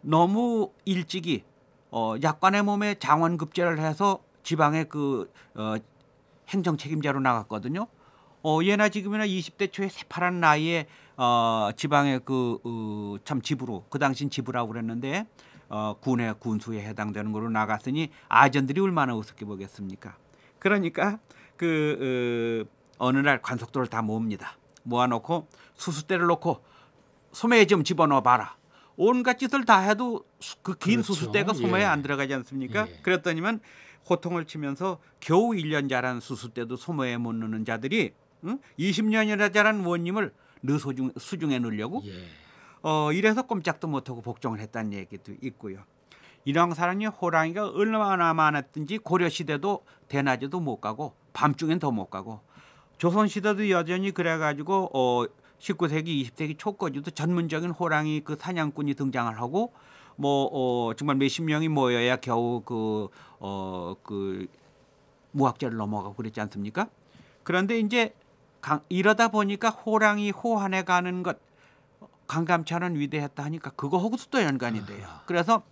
G: 너무 일찍이 어, 약관의 몸에 장원급제를 해서 지방의 그 어, 행정 책임자로 나갔거든요. 어, 예나 지금이나 20대 초에 새파란 나이에 어, 지방의 그참 어, 지부로 그 당시 지부라고 그랬는데 어, 군의 군수에 해당되는 걸로 나갔으니 아전들이 얼마나 우습게 보겠습니까? 그러니까 그 어, 어느 날 관속도를 다 모읍니다. 모아놓고 수수대를 놓고 소매에 좀 집어넣어 봐라. 온갖 짓을 다 해도 그긴 그렇죠. 수수대가 소매에 예. 안 들어가지 않습니까? 예. 그랬더니만 호통을 치면서 겨우 1년 자란 수수대도 소매에 못 넣는 자들이 응? 20년이나 자란 원님을 느소중 수중에 넣으려고 예. 어 이래서 꼼짝도 못하고 복종을 했다는 얘기도 있고요. 이런 사람이 호랑이가 얼마나 많았든지 고려시대도 대낮에도 못 가고 밤중엔 더 못 가고 조선시대도 여전히 그래가지고 어 19세기 20세기 초까지도 전문적인 호랑이 그 사냥꾼이 등장을 하고 뭐어 정말 몇십 명이 모여야 겨우 그 어, 그 무학자를 넘어가고 그랬지 않습니까? 그런데 이제 강 이러다 보니까 호랑이 호환해 가는 것 어, 강감찬은 위대했다 하니까 그거하고도 또 연관이 돼요. 그래서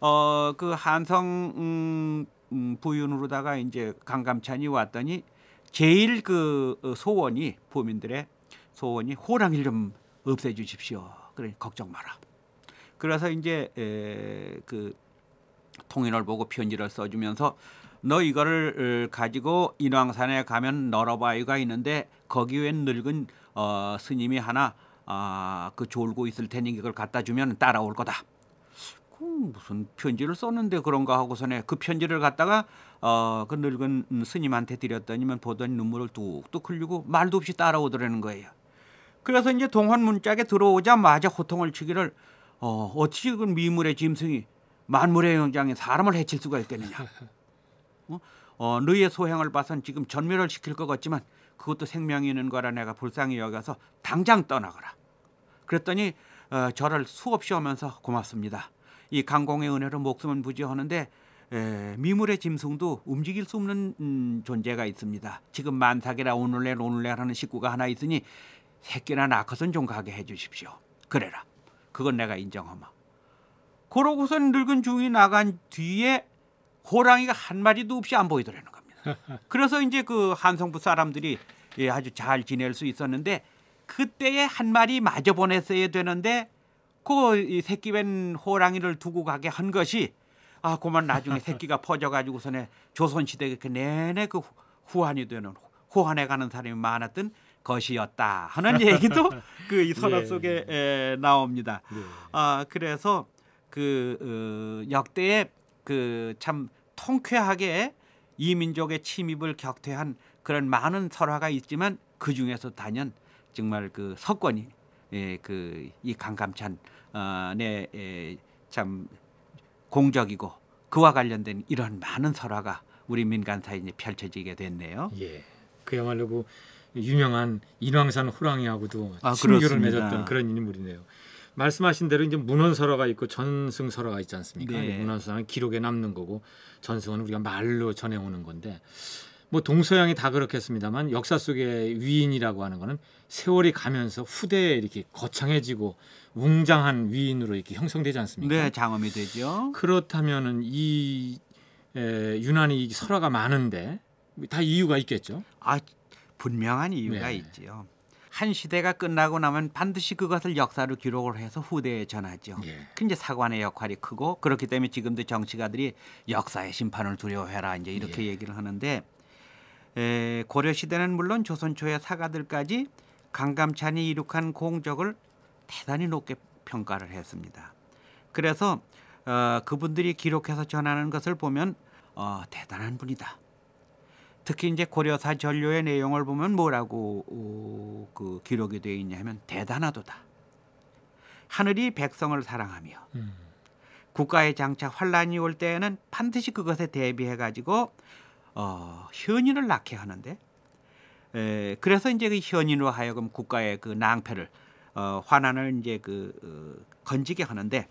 G: 어그 한성 음, 음, 부윤으로다가 이제 강감찬이 왔더니 제일 그 어, 소원이 부민들의 소원이 호랑이를 좀 없애 주십시오. 그래 걱정 마라. 그래서 이제 에, 그 통일을 보고 편지를 써주면서 너 이거를 어, 가지고 인왕산에 가면 너러바위가 있는데 거기 웬 늙은 어, 스님이 하나 아, 그 졸고 있을 테니 그걸 갖다 주면 따라올 거다. 무슨 편지를 썼는데 그런가 하고서는 그 편지를 갖다가 어, 그 늙은 스님한테 드렸더니만 보더니 눈물을 뚝뚝 흘리고 말도 없이 따라오더라는 거예요. 그래서 이제 동환 문짝에 들어오자마자 호통을 치기를 어, 어찌그 미물의 짐승이 만물의 영장에 사람을 해칠 수가 있겠느냐. 어? 어, 너희의 소행을 봐선 지금 전멸을 시킬 것 같지만 그것도 생명이 있는 거라 내가 불쌍히 여겨서 당장 떠나거라. 그랬더니 어, 저를 수없이 하면서 고맙습니다. 이 강공의 은혜로 목숨은 부지하는데 에, 미물의 짐승도 움직일 수 없는 음, 존재가 있습니다. 지금 만삭이라 오늘날 오늘날 하는 식구가 하나 있으니 새끼나 낳고선 좀 가게 해주십시오. 그래라. 그건 내가 인정하마. 그러고선 늙은 중이 나간 뒤에 호랑이가 한 마리도 없이 안 보이더라는
F: 겁니다.
G: 그래서 이제 그 한성부 사람들이 예, 아주 잘 지낼 수 있었는데 그때에 한 마리 마저 보냈어야 되는데 그이 새끼 웬 호랑이를 두고 가게 한 것이 아 그만 나중에 새끼가 퍼져가지고서는 조선시대 그 내내 그 후환이 되는 호환에 가는 사람이 많았던 것이었다 하는 얘기도 그이선화 예. 속에 예. 에, 나옵니다. 예. 아 그래서 그 어, 역대에 그참 통쾌하게 이민족의 침입을 격퇴한 그런 많은 설화가 있지만 그 중에서 단연 정말 그 석권이 예, 그이 강감찬 어, 네참 예, 공적이고 그와 관련된 이런 많은 설화가
F: 우리 민간사에 이제 펼쳐지게 됐네요. 예, 그야말로 그 유명한 인왕산 호랑이하고도 아, 친교를 그렇습니 맺었던 그런 인물이네요. 말씀하신 대로 이제 문헌설화가 있고 전승설화가 있지 않습니까? 네. 예, 문헌설화는 기록에 남는 거고 전승은 우리가 말로 전해오는 건데 뭐 동서양이 다 그렇겠습니다만 역사 속의 위인이라고 하는 거는 세월이 가면서 후대에 이렇게 거창해지고 웅장한 위인으로 이렇게 형성되지 않습니까? 네, 장엄이 되죠. 그렇다면은 이 에, 유난히 설화가 많은데 다 이유가 있겠죠. 아 분명한 이유가 네. 있지요.
G: 한 시대가 끝나고 나면 반드시 그것을 역사로 기록을 해서 후대에 전하죠. 예. 그이 사관의 역할이 크고 그렇기 때문에 지금도 정치가들이 역사의 심판을 두려워해라 이제 이렇게 예. 얘기를 하는데 에, 고려 시대는 물론 조선 초의 사가들까지 강감찬이 이룩한 공적을 대단히 높게 평가를 했습니다. 그래서 어, 그분들이 기록해서 전하는 것을 보면 어, 대단한 분이다. 특히 이제 고려사 전료의 내용을 보면 뭐라고 오, 어, 그 기록이 되어 있냐면 대단하도다. 하늘이 백성을 사랑하며 음. 국가의 장차 환란이 올 때에는 반드시 그것에 대비해 가지고 어, 현인을 낳게 하는데 에, 그래서 이제 그 현인으로 하여금 국가의 그 낭패를 어, 환란을 이제 그 어, 건지게 하는데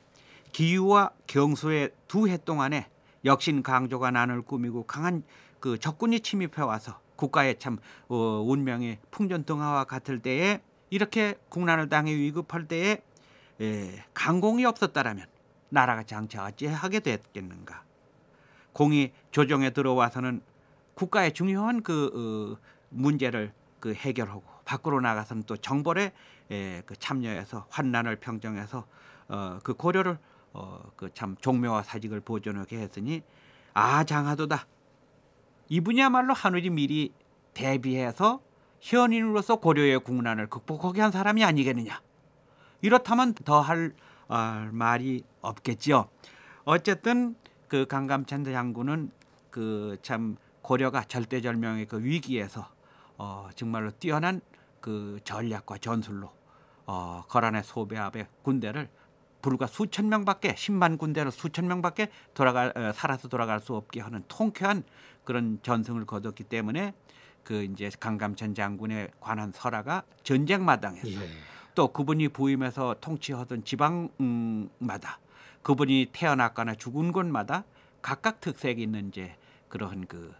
G: 기유와 경수의 두 해 동안에 역신 강조가 난을 꾸미고 강한 그 적군이 침입해 와서 국가의 참 어, 운명의 풍전등화와 같을 때에 이렇게 국난을 당해 위급할 때에 에, 예, 강공이 없었다라면 나라가 장차 어찌하게 됐겠는가? 공이 조정에 들어와서는 국가의 중요한 그 어, 문제를 그 해결하고 밖으로 나가서는 또 정벌의 예, 그 참여해서 환난을 평정해서 어, 그 고려를 어, 그참 종묘와 사직을 보존하게 했으니 아 장하도다 이분이야말로 한우지 미리 대비해서 현인으로서 고려의 국난을 극복하게 한 사람이 아니겠느냐 이렇다면 더할 어, 말이 없겠지요 어쨌든 그 강감찬 장군은 그 참 고려가 절대절명의 그 위기에서 어, 정말로 뛰어난 그 전략과 전술로 어, 거란의 소배압의 군대를 불과 수천 명밖에 10만 군대로 수천 명밖에 돌아갈 에, 어, 살아서 돌아갈 수 없게 하는 통쾌한 그런 전승을 거뒀기 때문에 그 이제 강감찬 장군에 관한 설화가 전쟁 마당에서 예. 또 그분이 부임해서 통치하던 지방마다 그분이 태어났거나 죽은 곳마다 각각 특색이 있는 이제 그러한 그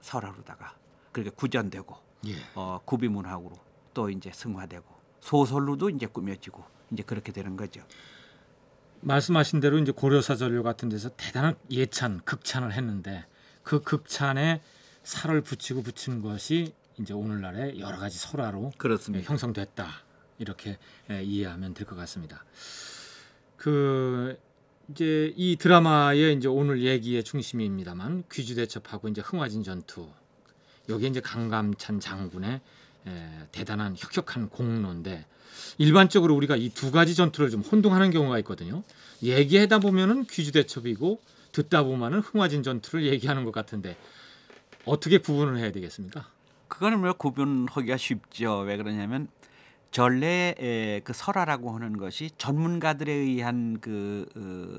G: 설화로다가 그렇게 구전되고 예. 어, 구비문학으로 또 이제
F: 승화되고 소설로도 이제 꾸며지고 이제 그렇게 되는 거죠. 말씀하신 대로 이제 고려사절료 같은 데서 대단한 예찬 극찬을 했는데 그 극찬에 살을 붙이고 붙인 것이 이제 오늘날의 여러 가지 설화로 예, 그렇습니다. 형성됐다 이렇게 예, 이해하면 될 것 같습니다. 그 이제 이 드라마의 이제 오늘 얘기의 중심입니다만 귀주 대첩하고 이제 흥화진 전투 여기 이제 강감찬 장군의 에, 예, 대단한 혁혁한 공로인데 일반적으로 우리가 이 두 가지 전투를 좀 혼동하는 경우가 있거든요. 얘기하다 보면은 퀴즈 대첩이고 듣다 보면은 흥화진 전투를 얘기하는 것 같은데 어떻게 구분을 해야 되겠습니까? 그거는 뭐 구분하기가 쉽죠. 왜 그러냐면
G: 전래의 그 설화라고 하는 것이 전문가들에 의한 그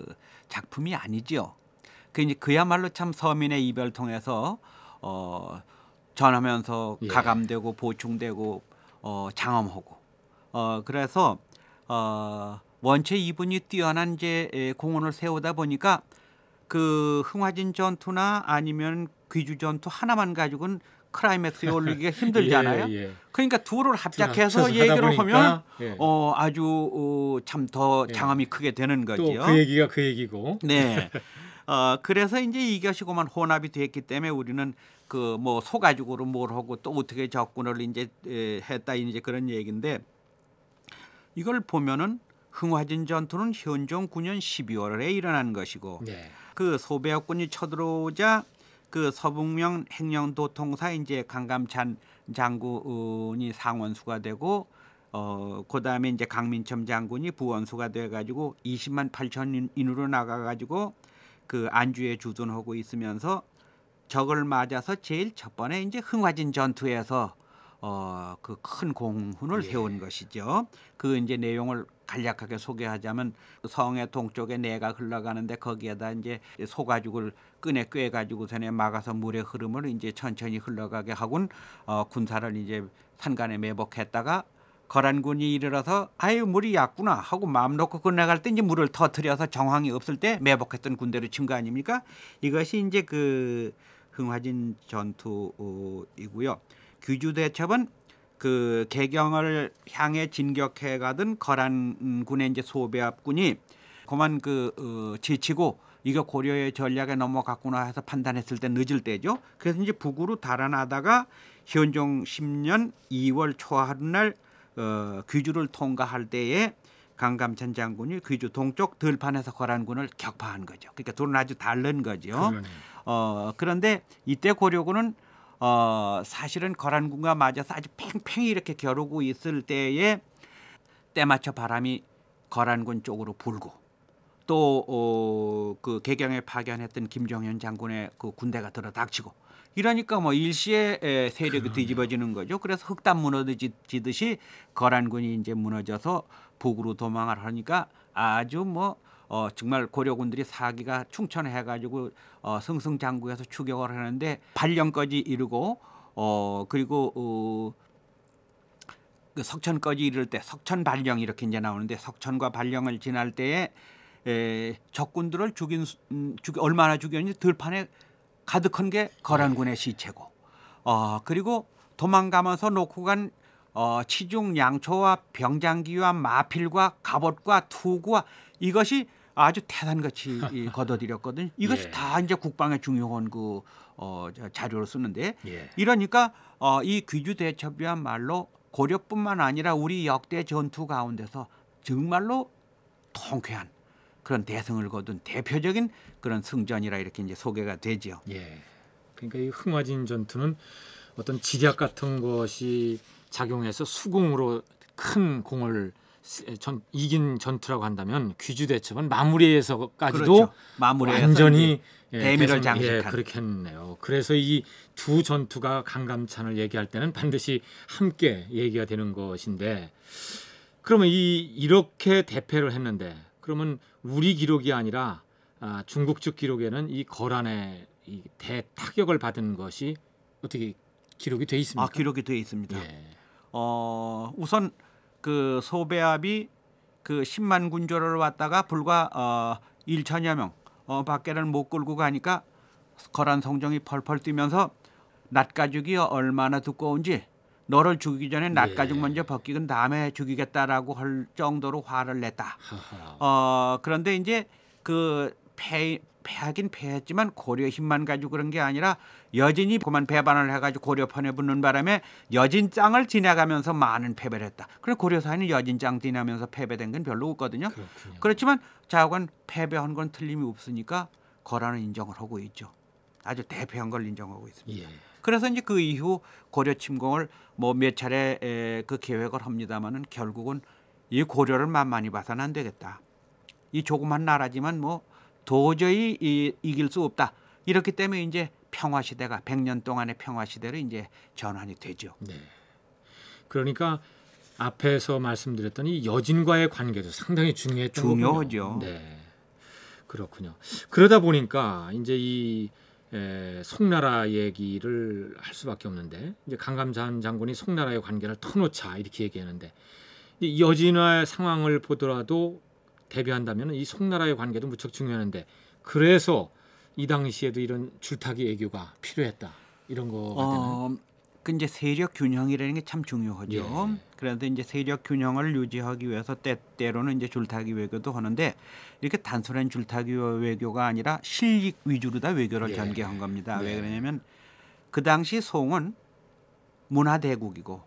G: 어, 작품이 아니지요. 그 그러니까 이제 그야말로 참 서민의 입을 통해서 어 전하면서 예. 가감되고 보충되고 어, 장엄하고 어, 그래서 어, 원체 이분이 뛰어난 이제 예, 공헌을 세우다 보니까 그 흥화진 전투나 아니면 귀주 전투 하나만 가지고는 크라이맥스에 올리기가 힘들잖아요. 예, 예. 그러니까 둘을 합작해서 얘기를 하면 예. 어, 아주 어, 참더 예. 장엄이 크게 되는 거지요. 또그 얘기가 그 얘기고. 네. 어, 그래서 이제 이것이그만 혼합이 됐기 때문에 우리는 그 뭐 소가죽으로 뭘 하고 또 어떻게 접근을 이제 했다 이제 그런 얘기인데 이걸 보면은 흥화진 전투는 현종 9년 12월에 일어난 것이고 네. 그 소배역군이 쳐들어오자 그 서북명 행령도통사 이제 강감찬 장군이 상원수가 되고 어 그다음에 이제 강민첨 장군이 부원수가 돼 가지고 20만 8천 인으로 나가 가지고 그 안주에 주둔하고 있으면서 적을 맞아서 제일 첫 번에 이제 흥화진 전투에서 어 그 큰 공훈을 예. 세운 것이죠. 그 이제 내용을 간략하게 소개하자면 성의 동쪽에 내가 흘러가는데 거기에다 이제 소가죽을 끈에 꿰 가지고서는 막아서 물의 흐름을 이제 천천히 흘러가게 하곤 어 군사를 이제 산간에 매복했다가 거란군이 이르러서 아유 물이 약구나 하고 마음 놓고 건너갈 때 이제 물을 터트려서 정황이 없을 때 매복했던 군대를 친 거 아닙니까? 이것이 이제 그 흥화진 전투이고요. 규주 대첩은 그 개경을 향해 진격해 가던 거란군의 이제 소배합군이 그만 그 어, 지치고 이거 고려의 전략에 넘어갔구나 해서 판단했을 때 늦을 때죠. 그래서 이제 북으로 달아나다가 현종 10년 2월 초하루날 어, 귀주를 통과할 때에 강감 찬 장군이 귀주 동쪽 들판에서 거란군을 격파한 거죠. 그러니까 둘은 아주 다른 거죠. 어, 그런데 이때 고려군은 어, 사실은 거란군과 맞아서 아주 팽팽히 이렇게 겨루고 있을 때에 때맞춰 바람이 거란군 쪽으로 불고 또그 어, 그 개경에 파견했던 김정현 장군의 그 군대가 들어닥치고 이러니까 뭐 일시에 세력이 그러네. 뒤집어지는 거죠. 그래서 흑담 무너지듯이 거란군이 이제 무너져서 북으로 도망을 하니까 아주 뭐 어, 정말 고려군들이 사기가 충천해가지고 어, 승승장구해서 추격을 하는데 발령까지 이르고 어, 그리고 어, 그 석천까지 이를 때 석천 발령 이렇게 이제 나오는데 석천과 발령을 지날 때에 에, 적군들을 죽인 음, 죽 얼마나 죽였는지 들판에 가득한 게 거란군의 시체고 어, 그리고 도망가면서 놓고 간 어, 치중 양초와 병장기와 마필과 갑옷과 투구와 이것이 아주 태산같이 거둬들였거든요 이것이 예. 다 이제 국방의 중요한 그 어, 자료로 쓰는데 예. 이러니까 어, 이 귀주 대첩이야말로 고려뿐만 아니라 우리 역대 전투 가운데서 정말로 통쾌한 그런 대승을 거둔 대표적인 그런 승전이라 이렇게 이제 소개가 되지요.
F: 예. 그러니까 이 흥화진 전투는 어떤 지략 같은 것이 작용해서 수공으로 큰 공을 전, 이긴 전투라고 한다면 귀주 대첩은 마무리에서까지도 그렇죠. 마무리에서 완전히 예, 대미를 예, 장식한 예, 그렇게 했네요. 그래서 이 두 전투가 강감찬을 얘기할 때는 반드시 함께 얘기가 되는 것인데 그러면 이 이렇게 대패를 했는데 그러면 우리 기록이 아니라 아, 중국 측 기록에는 이 거란의 이 대타격을 받은 것이 어떻게 기록이 돼 있습니까? 아, 기록이 돼 있습니다. 예.
G: 어, 우선 그소배압이그 10만 군조를 왔다가 불과 어, 1천여 명 어, 밖에는 못 끌고 가니까 거란 성정이 펄펄 뛰면서 낯가죽이 얼마나 두꺼운지 너를 죽이기 전에 네. 낯 가죽 먼저 벗기고 다음에 죽이겠다라고 할 정도로 화를 냈다. 어 그런데 이제 그 폐, 패하긴 폐했지만 고려 힘만 가지고 그런 게 아니라 여진이 그만 배반을 해가지고 고려 편에 붙는 바람에 여진장을 지나가면서 많은 패배를 했다. 그래서 고려사는 회 여진장 지나면서 패배된 건 별로 없거든요. 그렇군요. 그렇지만 자욱은 패배한 건 틀림이 없으니까 거라는 인정을 하고 있죠. 아주 대패한 걸 인정하고 있습니다. 예. 그래서 이제 그 이후 고려 침공을 뭐 몇 차례 에, 그 계획을 합니다마는 결국은 이 고려를 만만히 봐서는 안 되겠다. 이 조그만 나라지만 뭐 도저히 이, 이길 수 없다. 이렇기 때문에 이제 평화 시대가
F: 100년 동안의 평화 시대로 이제 전환이 되죠. 네. 그러니까 앞에서 말씀드렸던 이 여진과의 관계도 상당히 중요했던 중요하죠. 거군요. 네. 그렇군요. 그러다 보니까 이제 이 에, 송나라 얘기를 할 수밖에 없는데 이제 강감산 장군이 송나라의 관계를 터놓자 이렇게 얘기했는데이 여진화의 상황을 보더라도 대비한다면 이 송나라의 관계도 무척 중요한데 그래서 이 당시에도 이런 줄타기 애교가 필요했다 이런 거가 되는. 어, 그 이제 세력 균형이라는 게 참 중요하죠. 예, 예. 그런데
G: 이제 세력 균형을 유지하기 위해서 때때로는 이제 줄타기 외교도 하는데 이렇게 단순한 줄타기 외교가 아니라 실익 위주로 다 외교를 예. 전개한 겁니다. 예. 왜 네. 그러냐면 그 당시 송은 문화 대국이고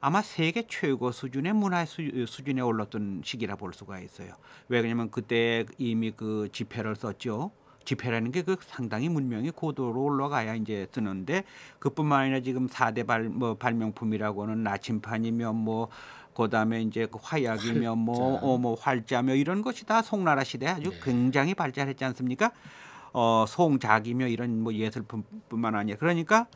G: 아마 세계 최고 수준의 문화 수준에 올랐던 시기라 볼 수가 있어요. 왜 그러냐면 그때 이미 그 지폐를 썼죠. 지폐라는 게 그 상당히 문명이 고도로 올라가야 이제 쓰는데 그뿐만 아니라 지금 사대 발, 뭐 발명품이라고는 나침판이며 뭐 그다음에 이제 그 화약이며 뭐뭐 어, 뭐 활자며 이런 것이 다 송나라 시대 아주 네. 굉장히 발전했지 않습니까? 어, 송작이며 이런 뭐 예술품뿐만 아니라 그러니까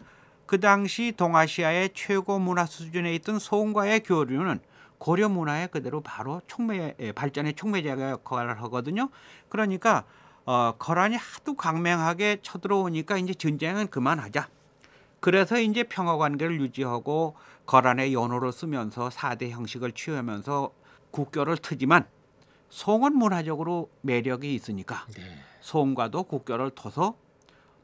G: 그 당시 동아시아의 최고 문화 수준에 있던 송과의 교류는 고려 문화에 그대로 바로 촉매 예, 발전의 촉매제가 역할을 하거든요. 그러니까 어, 거란이 하도 강맹하게 쳐들어오니까 이제 전쟁은 그만하자. 그래서 이제 평화 관계를 유지하고 거란의 연호를 쓰면서 사대 형식을 취하면서 국교를 트지만 송은 문화적으로 매력이 있으니까 네. 송과도 국교를 터서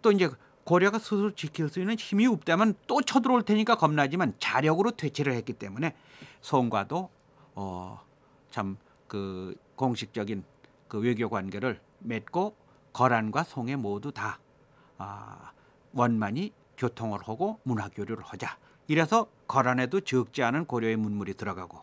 G: 또 이제 고려가 스스로 지킬 수 있는 힘이 없다면 또 쳐들어올 테니까 겁나지만 자력으로 퇴치를 했기 때문에 송과도 어, 참그 공식적인 그 외교 관계를 맺고 거란과 송해 모두 다 아, 원만히 교통을 하고 문화 교류를 하자. 이래서 거란에도 적지 않은 고려의 문물이 들어가고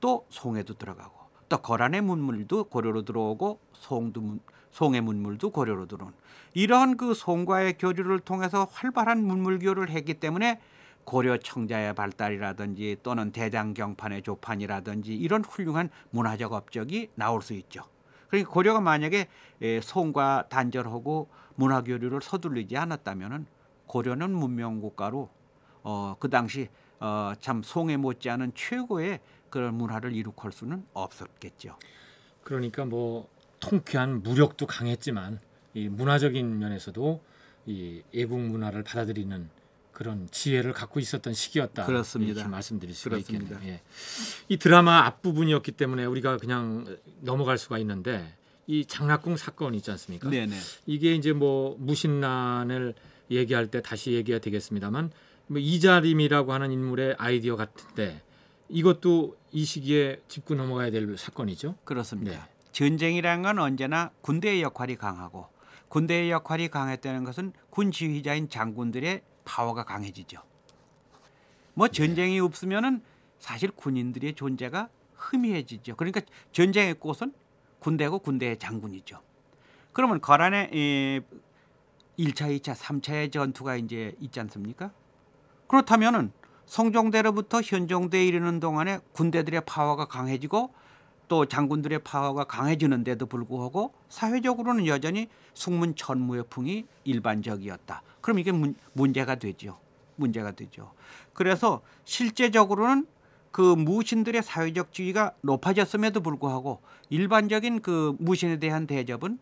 G: 또 송해도 들어가고 또 거란의 문물도 고려로 들어오고 송도 송의 문물도 고려로 들어온 이러한 그 송과의 교류를 통해서 활발한 문물 교류를 했기 때문에 고려 청자의 발달이라든지 또는 대장경판의 조판이라든지 이런 훌륭한 문화적 업적이 나올 수 있죠. 그러니까 고려가 만약에 송과 예, 단절하고 문화 교류를 서둘리지 않았다면은 고려는 문명 국가로 어, 그 당시 어, 참 송에 못지않은 최고의
F: 그런 문화를 이룩할 수는 없었겠죠. 그러니까 뭐 통쾌한 무력도 강했지만 이 문화적인 면에서도 이 애국 문화를 받아들이는 그런 지혜를 갖고 있었던 시기였다. 그렇습니다. 이렇게 말씀드릴 수 있겠네요. 예. 이 드라마 앞부분이었기 때문에 우리가 그냥 넘어갈 수가 있는데 이 장락궁 사건 있지 않습니까? 네네. 이게 이제 뭐 무신란을 얘기할 때 다시 얘기가 되겠습니다만 뭐 이자림이라고 하는 인물의 아이디어 같은데 이것도 이 시기에 짚고 넘어가야 될 사건이죠. 그렇습니다. 네. 전쟁이라건 언제나
G: 군대의 역할이 강하고 군대의 역할이 강했다는 것은 군 지휘자인 장군들의 파워가 강해지죠. 뭐 전쟁이 네. 없으면은 사실 군인들의 존재가 흐미해지죠. 그러니까 전쟁의 꽃은 군대고 군대의 장군이죠. 그러면 거란의 1차, 2차, 3차의 전투가 이제 있지 않습니까? 그렇다면은 성종대로부터 현종대에 이르는 동안에 군대들의 파워가 강해지고 또 장군들의 파워가 강해지는데도 불구하고 사회적으로는 여전히 숙문 천무여풍이 일반적이었다. 그럼 이게 문, 문제가 되죠. 문제가 되죠. 그래서 실제적으로는 그 무신들의 사회적 지위가 높아졌음에도 불구하고 일반적인 그 무신에 대한 대접은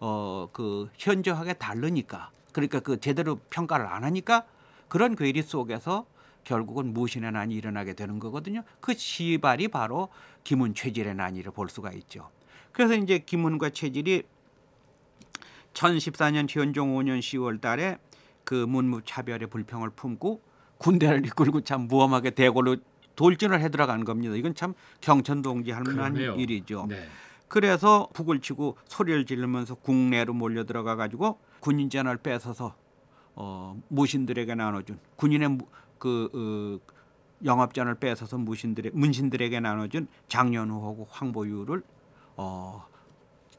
G: 어 그 현저하게 다르니까 그러니까 그 제대로 평가를 안 하니까 그런 괴리 속에서 결국은 무신의 난이 일어나게 되는 거거든요. 그 시발이 바로 김은 체질의 난이를 볼 수가 있죠. 그래서 이제 김은과 체질이 1014년 현종 5년 10월 달에 그 문무 차별의 불평을 품고 군대를 이끌고 참 무엄하게 대궐로 돌진을 해 들어간 겁니다. 이건 참 경천동지 할 만한 일이죠. 네. 그래서 북을 치고 소리를 지르면서 국내로 몰려 들어가 가지고 군인전을 뺏어서 어, 무신들에게 나눠준 군인의 그 어, 영업전을 뺏어서 무신들의 문신들에게 나눠준 장년후하고 황보유를 어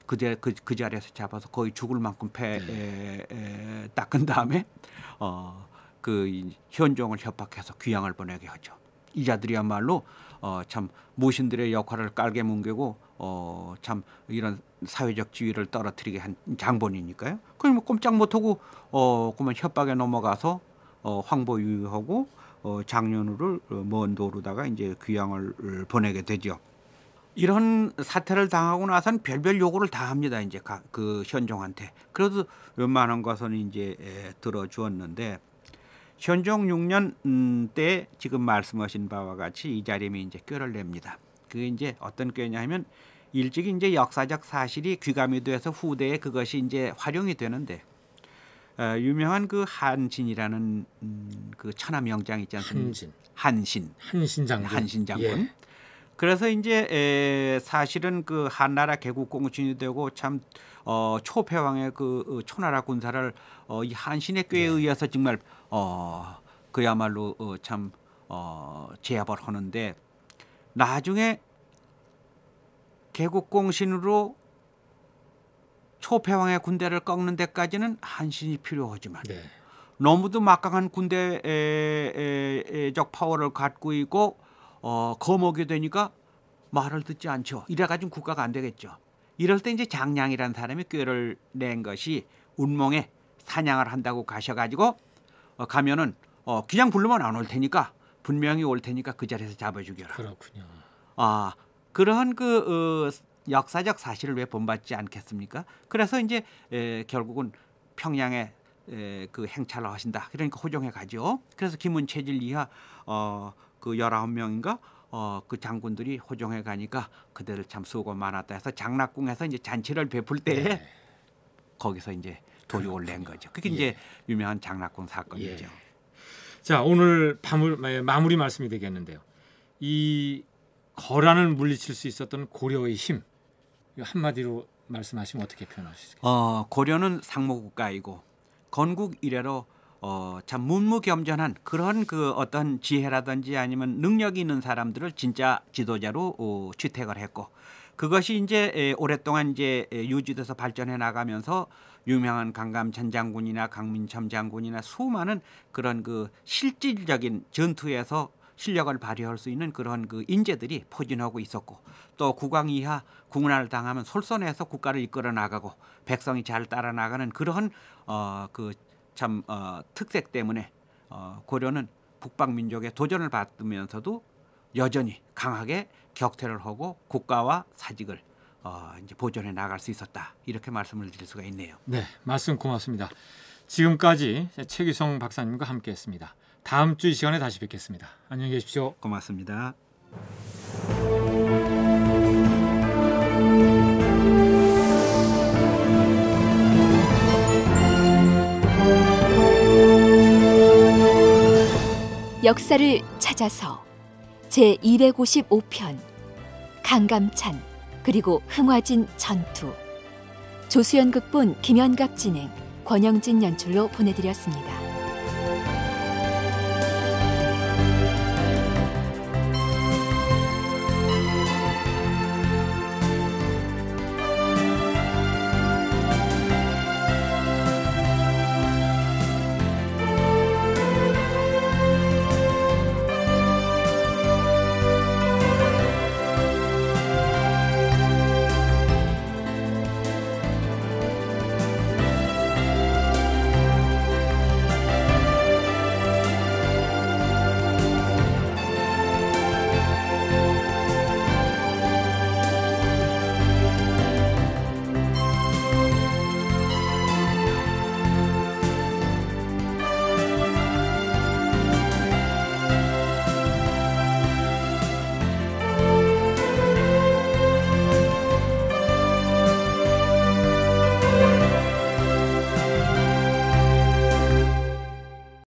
G: 그제 그, 그 자리에서 잡아서 거의 죽을 만큼 패 네. 에, 에, 닦은 다음에 어 그 현종을 협박해서 귀양을 보내게 하죠. 이 자들이야말로 어 참 무신들의 역할을 깔게 뭉개고 어 참 이런 사회적 지위를 떨어뜨리게 한 장본이니까요. 그러면 꼼짝 못하고 어 그러면 협박에 넘어가서 어, 황보유하고 어, 장년우를 어, 먼 도로다가 이제 귀양을 보내게 되죠. 이런 사태를 당하고 나선 별별 요구를 다 합니다. 이제 그 현종한테. 그래도 웬만한 것은 이제 들어주었는데 현종 6년 음, 때 지금 말씀하신 바와 같이 이자림이 이제 꾀를 냅니다. 그게 이제 어떤 꾀냐면 일찍이 제 역사적 사실이 귀감이 돼서 후대에 그것이 이제 활용이 되는데 어, 유명한 그 한진이라는 음, 그 천하 명장 있지 않습니까? 한진. 한신.
F: 한신 장군. 한신 장군. 예.
G: 그래서 이제 에, 사실은 그 한나라 개국공신이 되고 참 어, 초패왕의 그 어, 초나라 군사를 어, 이 한신의 꾀에 예. 의해서 정말 어, 그야말로 어, 참 어, 제압을 하는데 나중에 개국공신으로 초패왕의 군대를 꺾는 데까지는 한신이 필요하지만 네. 너무도 막강한 군대적 파워를 갖고 있고 어, 거목이 되니까 말을 듣지 않죠. 이래가지고 국가가 안 되겠죠. 이럴 때 이제 장량이라는 사람이 꾀를 낸 것이 운몽에 사냥을 한다고 가셔가지고 어, 가면은 어, 그냥 부러만안 올 테니까 분명히 올 테니까 그 자리에서 잡아주겨라. 그렇군요. 아 그러한 그 어, 역사적 사실을 왜 본받지 않겠습니까? 그래서 이제 에, 결국은 평양에 에, 그 행차를 하신다. 그러니까 호종해 가죠. 그래서 김은 체질 이하 어, 그 열아홉 명인가 어, 그 장군들이 호종해 가니까 그들을 참 수고 많았다 해서 장락궁에서 이제 잔치를 베풀 때 네.
F: 거기서 이제 도륙을 낸 거죠. 그게 예. 이제 유명한 장락궁 사건이죠. 예. 자 오늘 마무 마무리 말씀이 되겠는데요. 이 거란을 물리칠 수 있었던 고려의 힘 한마디로 말씀하시면 어떻게 표현하시겠어요?
G: 어, 고려는 상모국가이고 건국 이래로 어, 참 문무겸전한 그런 그 어떤 지혜라든지 아니면 능력이 있는 사람들을 진짜 지도자로 어, 취택을 했고 그것이 이제 에, 오랫동안 이제 에, 유지돼서 발전해 나가면서 유명한 강감찬 장군이나 강민첨 장군이나 수많은 그런 그 실질적인 전투에서 실력을 발휘할 수 있는 그런 그 인재들이 포진하고 있었고 또 국왕 이하 국문화를 당하면 솔선해서 국가를 이끌어 나가고 백성이 잘 따라 나가는 그러한 어, 그참 어, 특색 때문에 어, 고려는 북방 민족의 도전을 받으면서도 여전히 강하게 격퇴를 하고 국가와 사직을 어, 이제 보존해 나갈 수 있었다 이렇게
F: 말씀을 드릴 수가 있네요. 네, 말씀 고맙습니다. 지금까지 최기성 박사님과 함께했습니다. 다음 주 이 시간에 다시 뵙겠습니다. 안녕히 계십시오. 고맙습니다.
A: 역사를 찾아서 제 255편 강감찬 그리고 흥화진 전투 조수연 극본 김연갑 진행 권영진 연출로 보내드렸습니다.